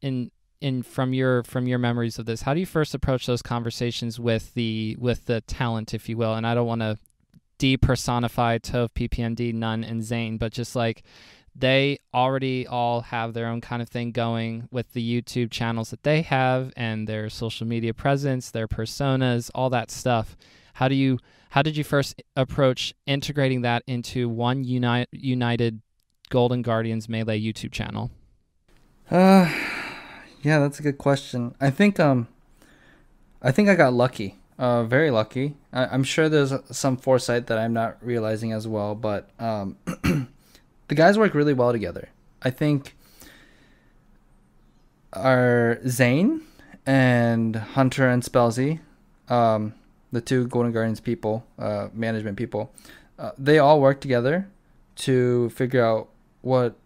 A: in in from your from your memories of this, how do you first approach those conversations with the with the talent, if you will? And I don't want to depersonify Tove, PPMD, Nun, and Zane, but just like they already all have their own kind of thing going with the YouTube channels that they have and their social media presence, their personas, all that stuff. How do you how did you first approach integrating that into one uni- united Golden Guardians Melee YouTube
B: channel? Uh yeah, that's a good question. I think um I think I got lucky. Uh, very lucky. I- am sure there's some foresight that I'm not realizing as well, but um *clears throat* the guys work really well together. I think our Zane and Hunter and Spelzy, um, the two Golden Guardians people, uh, management people, uh, they all work together to figure out what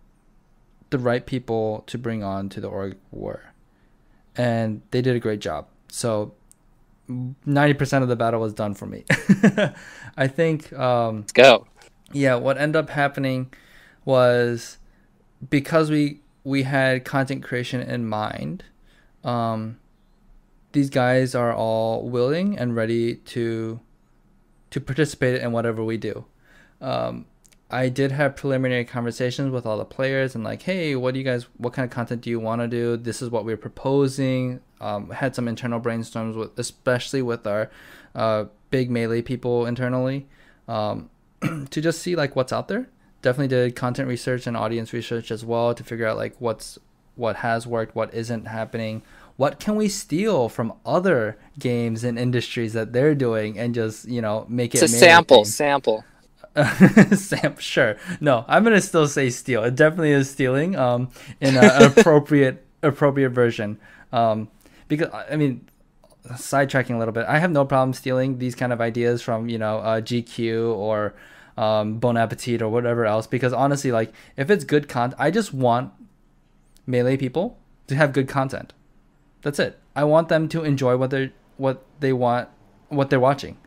B: the right people to bring on to the org were. And they did a great job. So 90% of the battle was done for me. *laughs* I think. Um, Let's go. Yeah, what ended up happening was because we we had content creation in mind. Um, these guys are all willing and ready to to participate in whatever we do. Um, I did have preliminary conversations with all the players and like, hey, what do you guys? What kind of content do you want to do? This is what we're proposing. Um, had some internal brainstorms with, especially with our uh, big melee people internally, um, *clears throat* to just see like what's out there definitely did content research and audience research as well to figure out like what's what has worked, what isn't happening, what can we steal from other games and industries that they're doing and just you know make it it's a sample sample *laughs* Sam, sure no i'm gonna still say steal it definitely is stealing um in a, an *laughs* appropriate appropriate version um because i mean sidetracking a little bit i have no problem stealing these kind of ideas from you know uh, gq or um, Bon Appetit or whatever else. Because honestly, like if it's good content, I just want melee people to have good content. That's it. I want them to enjoy what they what they want what they're watching,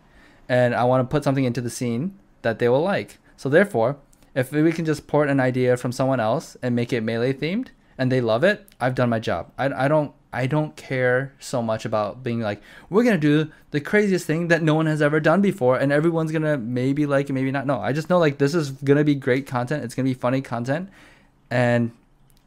B: and I want to put something into the scene that they will like. So therefore, if we can just port an idea from someone else and make it melee themed and they love it, I've done my job. I, I don't I don't care so much about being like, we're gonna do the craziest thing that no one has ever done before, and everyone's gonna maybe like it, maybe not. No, I just know like this is gonna be great content. It's gonna be funny content, and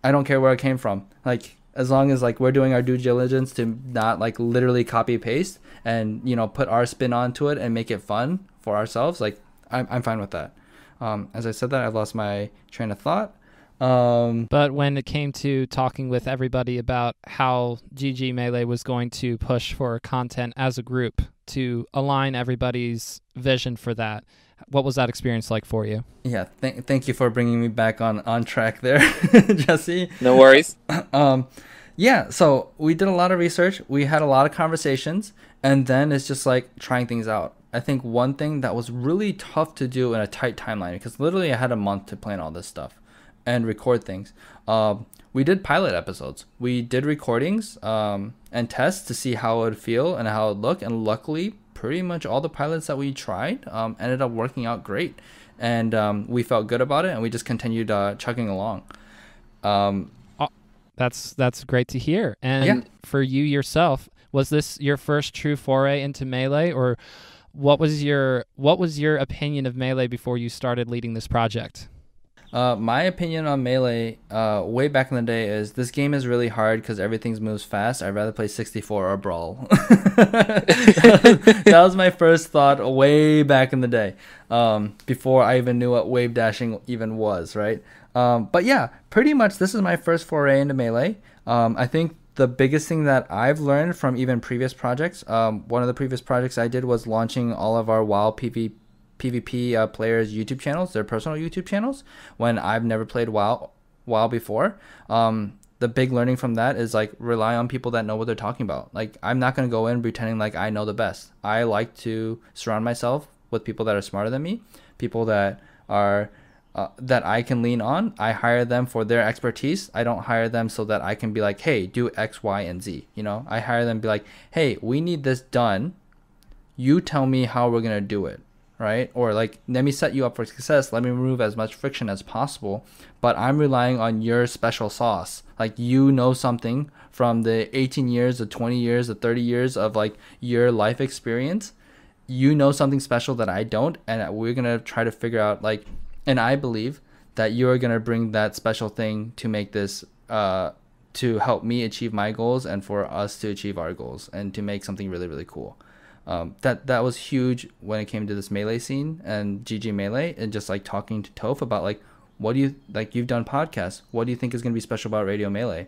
B: I don't care where it came from. Like as long as like we're doing our due diligence to not like literally copy paste and you know put our spin onto it and make it fun for ourselves, like I'm I'm fine with that. Um, as I said that, I've lost my train of thought. Um,
A: but when it came to talking with everybody about how GG Melee was going to push for content as a group to align everybody's vision for that,
B: what was that experience like for you? Yeah, th- thank you for bringing me back on on track there, *laughs* Jesse. No worries. *laughs* um, yeah, so we did a lot of research. We had a lot of conversations, and then it's just like trying things out. I think one thing that was really tough to do in a tight timeline because literally I had a month to plan all this stuff and record things. Um, we did pilot episodes. We did recordings um, and tests to see how it would feel and how it would look. And luckily, pretty much all the pilots that we tried um, ended up working out great. And um, we felt good about it and we just continued uh, chugging along. Oh, that's that's great to hear. And yeah. for you yourself, was
A: this your first true foray into melee, or what was your what was your opinion
B: of melee before you started leading this project? Uh, my opinion on Melee uh, way back in the day is this game is really hard because everything moves fast. I'd rather play 64 or Brawl. that, was, *laughs* that, was, my first thought way back in the day um, before I even knew what wave dashing even was, right? Um, but yeah, pretty much this is my first foray into Melee. Um, I think the biggest thing that I've learned from even previous projects, um, one of the previous projects I did was launching all of our WoW PvP PvP uh, players' YouTube channels, their personal YouTube channels, when I've never played WoW WoW before. Um, the big learning from that is like rely on people that know what they're talking about. Like I'm not gonna go in pretending like I know the best. I like to surround myself with people that are smarter than me, people that are uh, that I can lean on. I hire them for their expertise. I don't hire them so that I can be like, hey, do X, Y, and Z. You know, I hire them be like, hey, we need this done. You tell me how we're gonna do it right? Or like, let me set you up for success. Let me remove as much friction as possible. But I'm relying on your special sauce. Like, you know something from the 18 years, the 20 years, the 30 years of like your life experience. You know something special that I don't. And we're going to try to figure out, like, and I believe that you're going to bring that special thing to make this, uh, to help me achieve my goals and for us to achieve our goals and to make something really, really cool um, that that was huge when it came to this melee scene and GG melee and just like talking to Toph about like what do you like you've done podcasts what do you think is going to be special about radio melee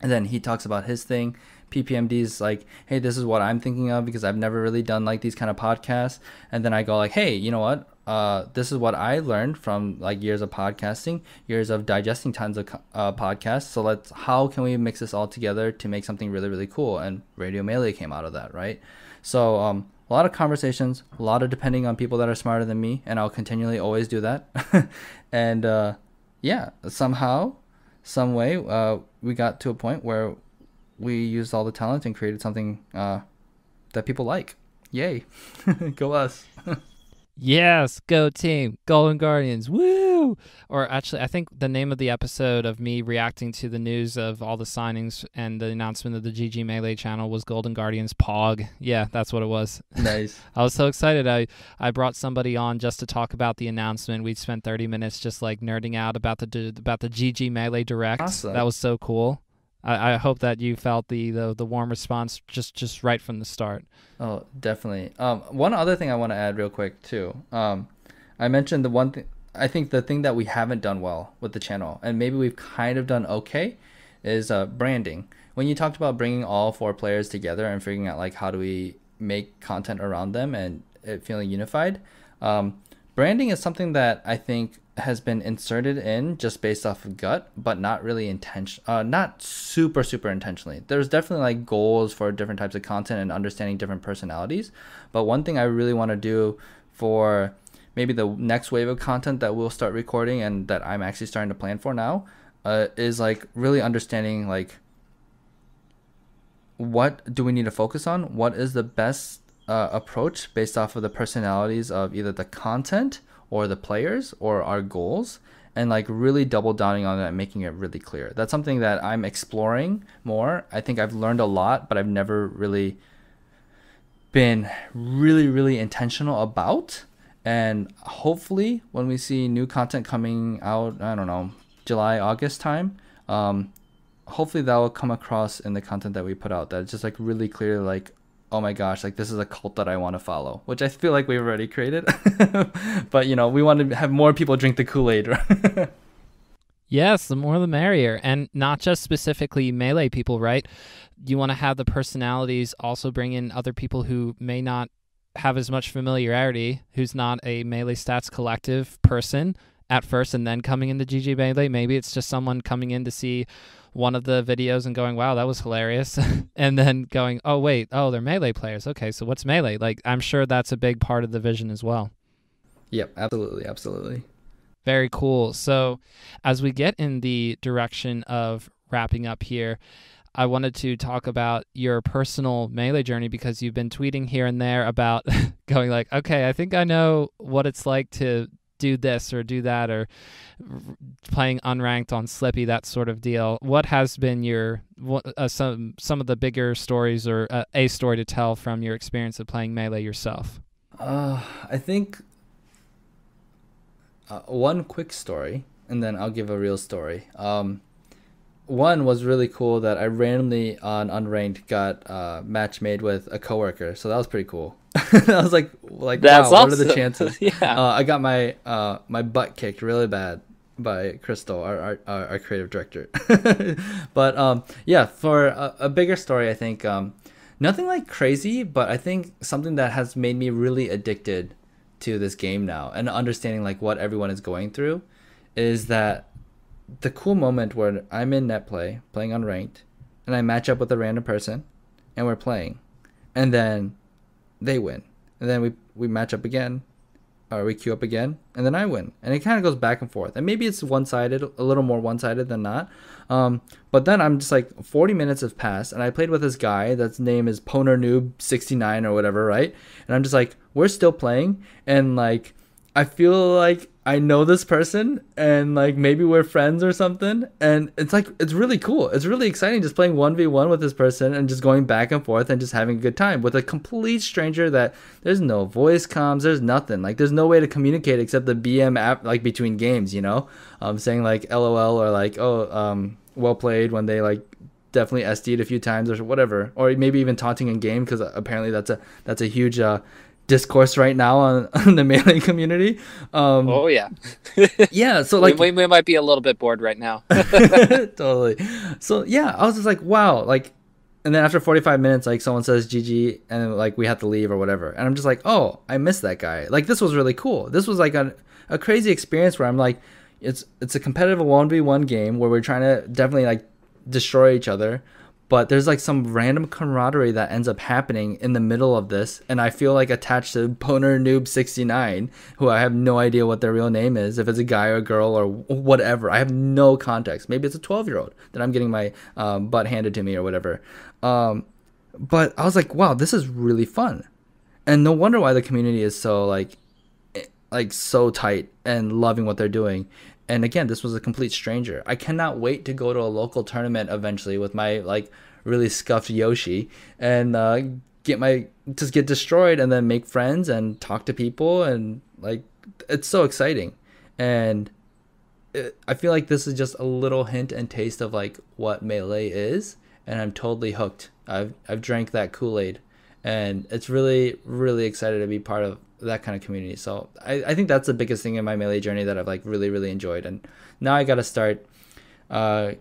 B: and then he talks about his thing ppmd's like hey this is what i'm thinking of because i've never really done like these kind of podcasts and then i go like hey you know what uh, this is what i learned from like years of podcasting years of digesting tons of uh, podcasts so let's how can we mix this all together to make something really really cool and radio melee came out of that right so um, a lot of conversations, a lot of depending on people that are smarter than me, and I'll continually always do that. *laughs* and uh, yeah, somehow, some way, uh, we got to a point where we used all the talent and created something uh, that people like. Yay, *laughs* go us. *laughs* yes,
A: go team, Golden Guardians, woo! Or actually, I think the name of the episode of me reacting to the news of all the signings and the announcement of the GG Melee channel was Golden Guardians Pog. Yeah, that's what it was. Nice. *laughs* I was so excited. I, I brought somebody on just to talk about the announcement. We'd spent 30 minutes just like nerding out about the about the GG Melee Direct. Awesome. That was so cool. I, I hope that you felt the, the the warm response just just
B: right from the start. Oh, definitely. Um, one other thing I want to add real quick too. Um, I mentioned the one thing. I think the thing that we haven't done well with the channel, and maybe we've kind of done okay, is uh, branding. When you talked about bringing all four players together and figuring out like how do we make content around them and it feeling unified, um, branding is something that I think has been inserted in just based off of gut, but not really intention, uh, not super super intentionally. There's definitely like goals for different types of content and understanding different personalities. But one thing I really want to do for maybe the next wave of content that we'll start recording and that I'm actually starting to plan for now uh, is like really understanding like what do we need to focus on? What is the best uh, approach based off of the personalities of either the content or the players or our goals and like really double downing on that making it really clear that's something that i'm exploring more i think i've learned a lot but i've never really been really really intentional about and hopefully when we see new content coming out i don't know july august time um, hopefully that will come across in the content that we put out that it's just like really clear like oh my gosh, like this is a cult that I want to follow, which I feel like we've already created. *laughs* but you know, we want to have more people drink the Kool Aid. *laughs* yes, the more the
A: merrier, and not just specifically melee people, right? You want to have the personalities also bring in other people who may not have as much familiarity, who's not a melee stats collective person, at first and then coming into GG Bailey. Maybe it's just someone coming in to see one of the videos and going, wow, that was hilarious. *laughs* and then going, oh, wait, oh, they're melee players. Okay, so what's melee? Like, I'm sure that's a big part of the vision as well.
B: Yep, absolutely, absolutely.
A: Very cool. So, as we get in the direction of wrapping up here, I wanted to talk about your personal melee journey because you've been tweeting here and there about *laughs* going like, okay, I think I know what it's like to do this or do that or playing unranked on Slippy, that sort of deal. What has been your uh, some some of the bigger stories or uh, a story to tell from your experience of playing melee yourself?
B: Uh, I think uh, one quick story, and then I'll give a real story. Um, one was really cool that I randomly on unranked got uh, match made with a coworker, so that was pretty cool. *laughs* I was like, like That's wow, awesome. what are the chances? *laughs* yeah, uh, I got my uh, my butt kicked really bad by Crystal, our our, our creative director. *laughs* but um, yeah, for a, a, bigger story, I think um, nothing like crazy, but I think something that has made me really addicted to this game now and understanding like what everyone is going through is that the cool moment where I'm in net play playing unranked and I match up with a random person and we're playing and then they win. And then we, we match up again, or we queue up again, and then I win. And it kind of goes back and forth. And maybe it's one sided, a little more one sided than not. Um, but then I'm just like, 40 minutes have passed, and I played with this guy that's name is Poner Noob 69 or whatever, right? And I'm just like, we're still playing. And like, I feel like I know this person and like maybe we're friends or something. And it's like it's really cool. It's really exciting just playing 1v1 with this person and just going back and forth and just having a good time with a complete stranger that there's no voice comms, there's nothing. Like there's no way to communicate except the BM app like between games, you know? Um saying like LOL or like oh um well played when they like definitely SD'd a few times or whatever, or maybe even taunting in game because apparently that's a that's a huge uh, discourse right now on, *laughs* on the mailing community. Um, oh yeah, *laughs* yeah. So like,
A: we, we, might be a little bit bored right now. *laughs*
B: totally. So yeah, I was just like, wow, like, and then after 45 minutes, like someone says GG, and like we have to leave or whatever, and I'm just like, oh, I missed that guy. Like this was really cool. This was like a a crazy experience where I'm like, it's it's a competitive one v one game where we're trying to definitely like destroy each other but there's like some random camaraderie that ends up happening in the middle of this and i feel like attached to boner noob 69 who i have no idea what their real name is if it's a guy or a girl or whatever i have no context maybe it's a 12 year old that i'm getting my um, butt handed to me or whatever um, but i was like wow this is really fun and no wonder why the community is so like eh, like so tight and loving what they're doing and again this was a complete stranger i cannot wait to go to a local tournament eventually with my like really scuffed yoshi and uh, get my just get destroyed and then make friends and talk to people and like it's so exciting and it, uh, i feel like this is just a little hint and taste of like what melee is and i'm totally hooked i've i've drank that kool-aid and it's really really excited to be part of that kind of community. So I, I think that's the biggest thing in my melee journey that I've like really really enjoyed. And now I got to start uh,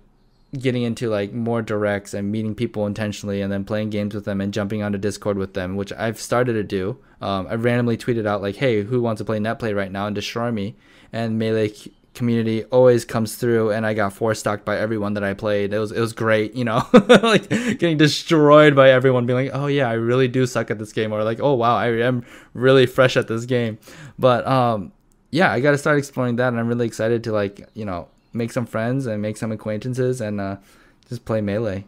B: getting into like more directs and meeting people intentionally, and then playing games with them and jumping onto Discord with them, which I've started to do. Um, I randomly tweeted out like, "Hey, who wants to play net play right now?" and destroy me. And melee community always comes through and I got four stocked by everyone that I played. It was it was great, you know. *laughs* like getting destroyed by everyone being like, "Oh yeah, I really do suck at this game." Or like, "Oh wow, I am really fresh at this game." But um yeah, I got to start exploring that and I'm really excited to like, you know, make some friends and make some acquaintances and uh just play melee.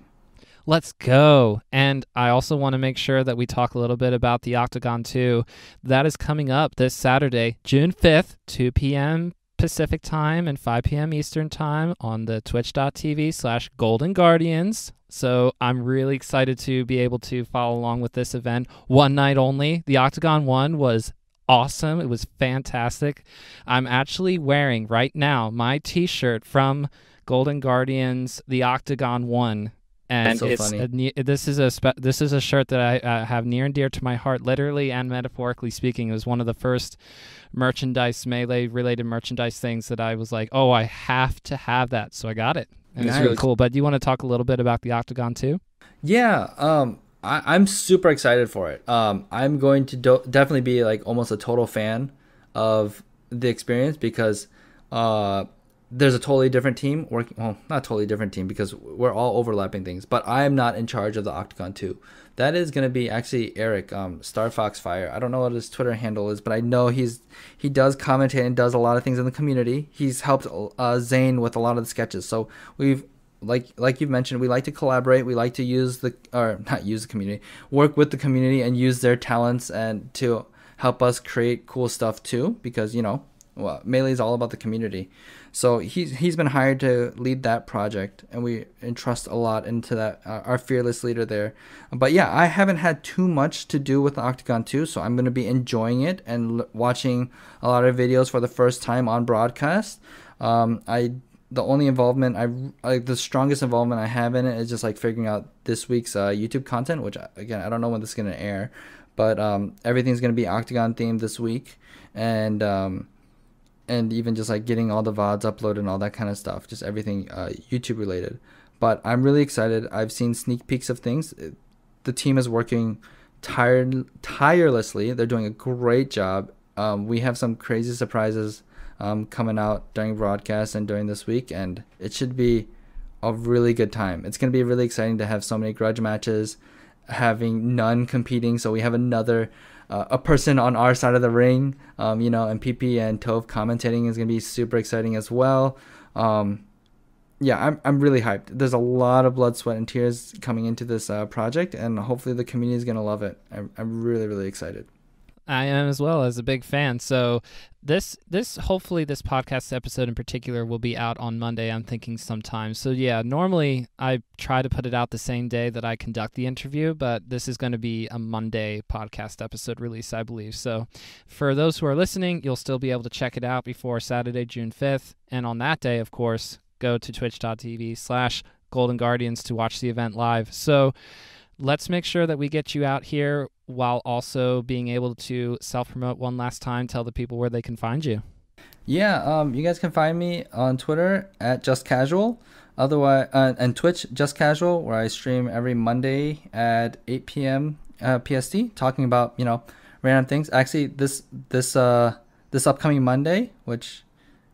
A: Let's go. And I also want to make sure that we talk a little bit about the Octagon 2. That is coming up this Saturday, June 5th, 2 p.m. Pacific time and 5 p.m. Eastern time on the twitch.tv slash Golden Guardians. So I'm really excited to be able to follow along with this event. One night only. The Octagon one was awesome. It was fantastic. I'm actually wearing right now my t shirt from Golden Guardians, the Octagon one and so it's a, this is a spe- this is a shirt that I uh, have near and dear to my heart, literally and metaphorically speaking. It was one of the first merchandise melee related merchandise things that I was like, oh, I have to have that, so I got it, and nice. it's really cool. But do you want to talk a little bit about the Octagon too?
B: Yeah, um, I- am super excited for it. Um, I'm going to do- definitely be like almost a total fan of the experience because. Uh, there's a totally different team working well not totally different team because we're all overlapping things but i'm not in charge of the octagon 2 that is going to be actually eric um, star fox fire i don't know what his twitter handle is but i know he's he does commentate and does a lot of things in the community he's helped uh, zane with a lot of the sketches so we've like like you've mentioned we like to collaborate we like to use the or *laughs* not use the community work with the community and use their talents and to help us create cool stuff too because you know well, melee is all about the community so he's he's been hired to lead that project, and we entrust a lot into that uh, our fearless leader there. But yeah, I haven't had too much to do with Octagon 2, so I'm gonna be enjoying it and l- watching a lot of videos for the first time on broadcast. Um, I the only involvement I like the strongest involvement I have in it is just like figuring out this week's uh, YouTube content, which uh, again I don't know when this is gonna air, but um, everything's gonna be Octagon themed this week, and um, and even just like getting all the VODs uploaded and all that kind of stuff, just everything uh, YouTube related. But I'm really excited. I've seen sneak peeks of things. The team is working tired tirelessly, they're doing a great job. Um, we have some crazy surprises um, coming out during broadcast and during this week, and it should be a really good time. It's going to be really exciting to have so many grudge matches, having none competing. So we have another uh, a person on our side of the ring. Um, you know, and PP and Tove commentating is going to be super exciting as well. Um, yeah, I'm, I'm really hyped. There's a lot of blood, sweat, and tears coming into this uh, project, and hopefully the community is going to love it. I'm, I'm really, really excited.
A: I am as well as a big fan. So this this hopefully this podcast episode in particular will be out on Monday. I'm thinking sometime. So yeah, normally I try to put it out the same day that I conduct the interview, but this is going to be a Monday podcast episode release, I believe. So for those who are listening, you'll still be able to check it out before Saturday, June 5th. And on that day, of course, go to twitch.tv slash golden guardians to watch the event live. So let's make sure that we get you out here while also being able to self promote one last time, tell the people where they can find
B: you. Yeah, um, you guys can find me on Twitter at Just Casual, otherwise, uh, and Twitch Just Casual, where I stream every Monday at 8 p.m. Uh, PST, talking about you know random things. Actually, this this uh this upcoming Monday, which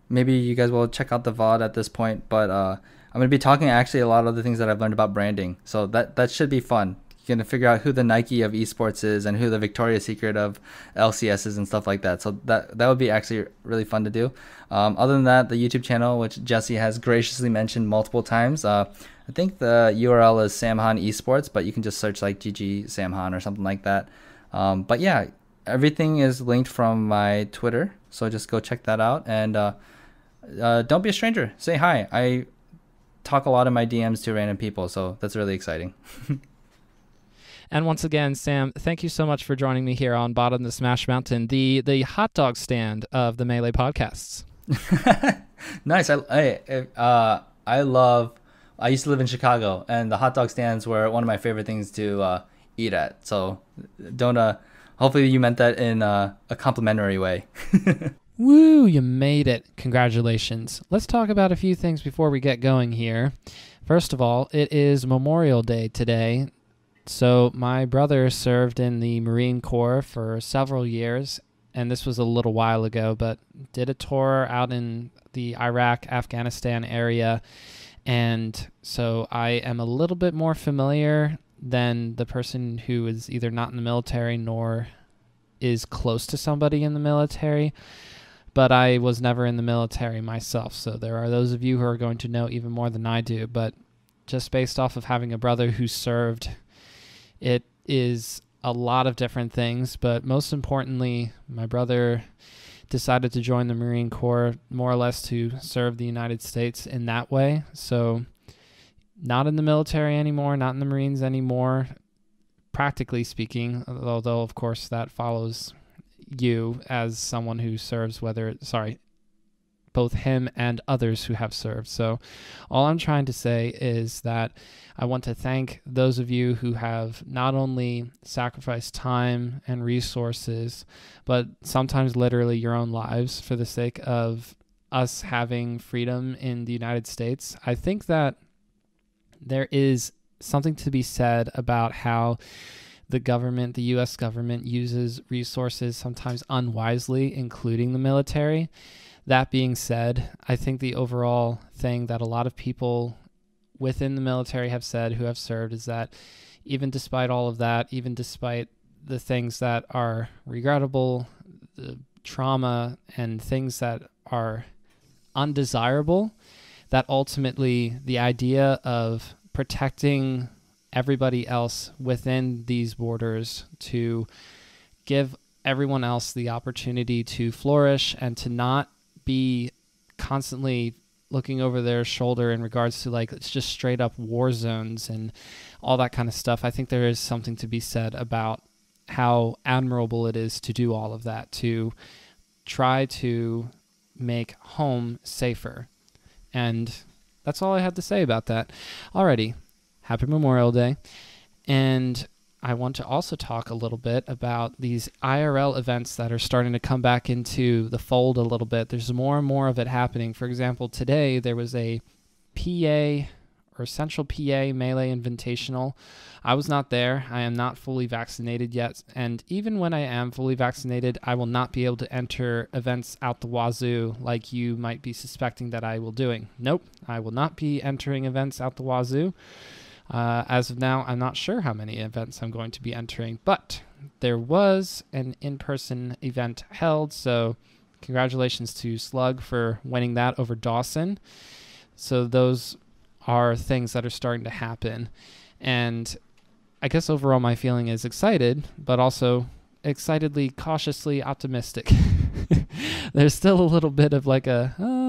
B: maybe you guys will check out the VOD at this point, but uh, I'm gonna be talking actually a lot of the things that I've learned about branding, so that that should be fun going to figure out who the Nike of esports is and who the Victoria's Secret of LCS is and stuff like that. So that that would be actually really fun to do. Um, other than that, the YouTube channel, which Jesse has graciously mentioned multiple times, uh, I think the URL is Samhan Esports, but you can just search like GG Samhan or something like that. Um, but yeah, everything is linked from my Twitter, so just go check that out and. Uh, uh, don't be a stranger. Say hi. I talk a lot in my DMs to random people, so that's really exciting. *laughs* And once again,
A: Sam, thank you so much for joining me here on Bottom the Smash Mountain, the the hot dog stand of the
B: Melee podcasts. *laughs* nice. I I, uh, I love. I used to live in Chicago, and the hot dog stands were one of my favorite things to uh, eat at. So don't. Uh, hopefully, you meant that in uh, a complimentary way.
A: *laughs* Woo, you made it.
B: Congratulations.
A: Let's talk about a few things before we get going here. First of all, it is Memorial Day today, so, my brother served in the Marine Corps for several years, and this was a little while ago, but did a tour out in the Iraq Afghanistan area. And so, I am a little bit more familiar than the person who is either not in the military nor is close to somebody in the military. But I was never in the military myself, so there are those of you who are going to know even more than I do. But just based off of having a brother who served it is a lot of different things, but most importantly, my brother decided to join the Marine Corps more or less to serve the United States in that way. So, not in the military anymore, not in the Marines anymore, practically speaking, although, of course, that follows you as someone who serves, whether, sorry, both him and others who have served. So, all I'm trying to say is that I want to thank those of you who have not only sacrificed time and resources, but sometimes literally your own lives for the sake of us having freedom in the United States. I think that there is something to be said about how the government, the US government, uses resources sometimes unwisely, including the military. That being said, I think the overall thing that a lot of people within the military have said who have served is that even despite all of that, even despite the things that are regrettable, the trauma, and things that are undesirable, that ultimately the idea of protecting everybody else within these borders to give everyone else the opportunity to flourish and to not be constantly looking over their shoulder in regards to like it's just straight up war zones and all that kind of stuff. I think there is something to be said about how admirable it is to do all of that to try to make home safer. And that's all I had to say about that. Alrighty, happy Memorial Day. And I want to also talk a little bit about these IRL events that are starting to come back into the fold a little bit. There's more and more of it happening. For example, today there was a PA or Central PA Melee Invitational. I was not there. I am not fully vaccinated yet. And even when I am fully vaccinated, I will not be able to enter events out the wazoo like you might be suspecting that I will doing. Nope, I will not be entering events out the wazoo. Uh, as of now, I'm not sure how many events I'm going to be entering, but there was an in person event held. So, congratulations to Slug for winning that over Dawson. So, those are things that are starting to happen. And I guess overall, my feeling is excited, but also excitedly, cautiously optimistic. *laughs* There's still a little bit of like a, uh,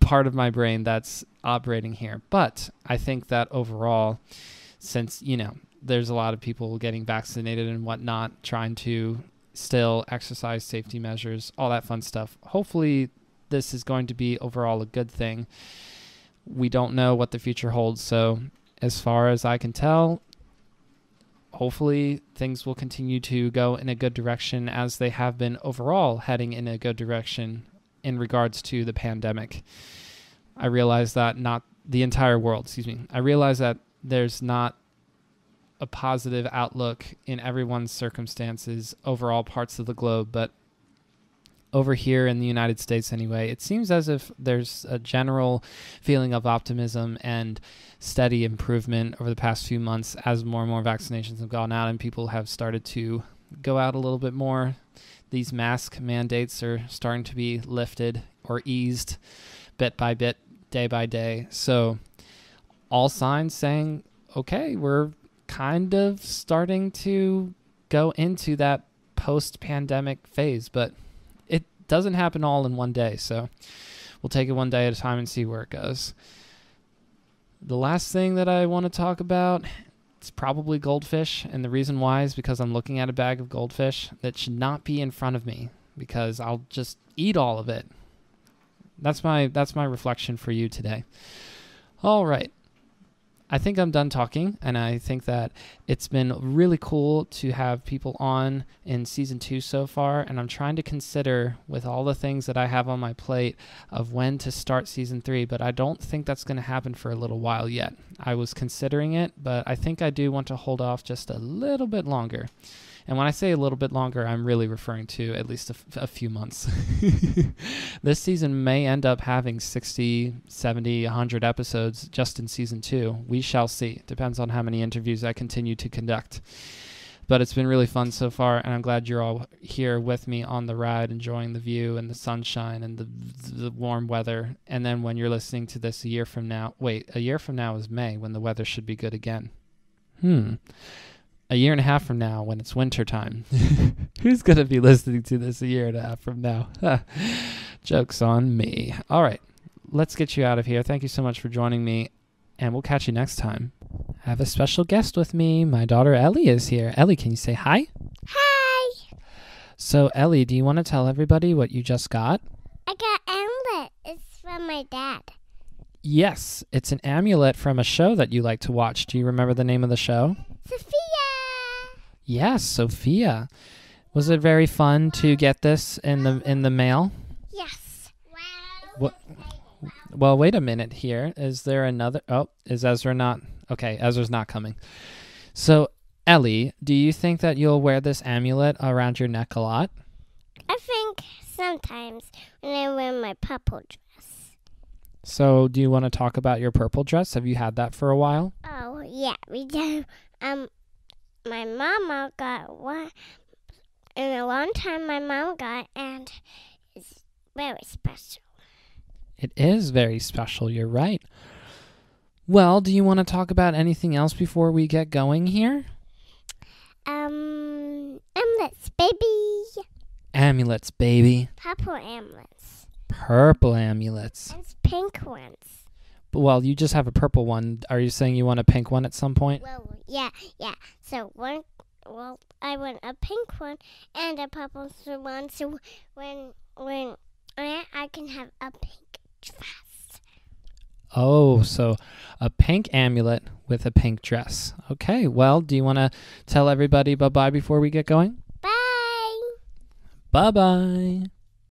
A: part of my brain that's operating here. But I think that overall, since, you know, there's a lot of people getting vaccinated and whatnot, trying to still exercise safety measures, all that fun stuff. Hopefully, this is going to be overall a good thing. We don't know what the future holds. So, as far as I can tell, hopefully things will continue to go in a good direction as they have been overall heading in a good direction in regards to the pandemic. I realize that not the entire world, excuse me. I realize that there's not a positive outlook in everyone's circumstances over all parts of the globe, but over here in the United States anyway, it seems as if there's a general feeling of optimism and steady improvement over the past few months as more and more vaccinations have gone out and people have started to go out a little bit more these mask mandates are starting to be lifted or eased bit by bit, day by day. So, all signs saying, okay, we're kind of starting to go into that post pandemic phase, but it doesn't happen all in one day. So, we'll take it one day at a time and see where it goes. The last thing that I want to talk about it's probably goldfish, and the reason why is because I'm looking at a bag of goldfish that should not be in front of me because I'll just eat all of it. That's my that's my reflection for you today. All right. I think I'm done talking, and I think that it's been really cool to have people on in season two so far. And I'm trying to consider, with all the things that I have on my plate, of when to start season three, but I don't think that's going to happen for a little while yet. I was considering it, but I think I do want to hold off just a little bit longer. And when I say a little bit longer, I'm really referring to at least a, few months. *laughs* this season may end up having 60, 70, 100 episodes just in season two. We shall see. Depends on how many interviews I continue to conduct. But it's been really fun so far, and I'm glad you're all here with me on the ride, enjoying the view and the sunshine and the, the warm weather. And then when you're listening to this a year from now, wait, a year from now is May when the weather should be good again. Hmm a year and a half from now when it's winter time. *laughs* *laughs* Who's going to be listening to this a year and a half from now? *laughs* Joke's on me. All right, let's get you out of here. Thank you so much for joining me, and we'll catch you next time. I have a special guest with me. My daughter Ellie is here. Ellie, can you say hi? Hi. So, Ellie, do you want to tell everybody what you just got? I got amulet. It's from my dad. Yes, it's an amulet from a show that you like to watch. Do you remember the name of the show? Sophia. Yes, Sophia. Was it very fun to get this in the in the mail? Yes. What? Well, wait a minute here. Is there another? Oh, is Ezra not? Okay, Ezra's not coming. So, Ellie, do you think that you'll wear this amulet around your neck a lot? I think sometimes when I wear my purple dress. So, do you want to talk about your purple dress? Have you had that for a while?
B: Oh, yeah, we do. Um, my mama got one. In a long time, my mama got, and it's very special.
A: It is very special. You're right. Well, do you want to talk about anything else before we get going here? Um, amulets, baby. Amulets, baby. Purple amulets. Purple amulets. And pink ones well, you just have a purple one. Are you saying you want a pink one at some point? Well,
B: yeah, yeah. So one, well, I want a pink one and a purple one. So when
A: when I, I can have a pink dress. Oh, so a pink amulet with a pink dress. Okay. Well, do you want to tell everybody bye bye before we get going? Bye. Bye bye.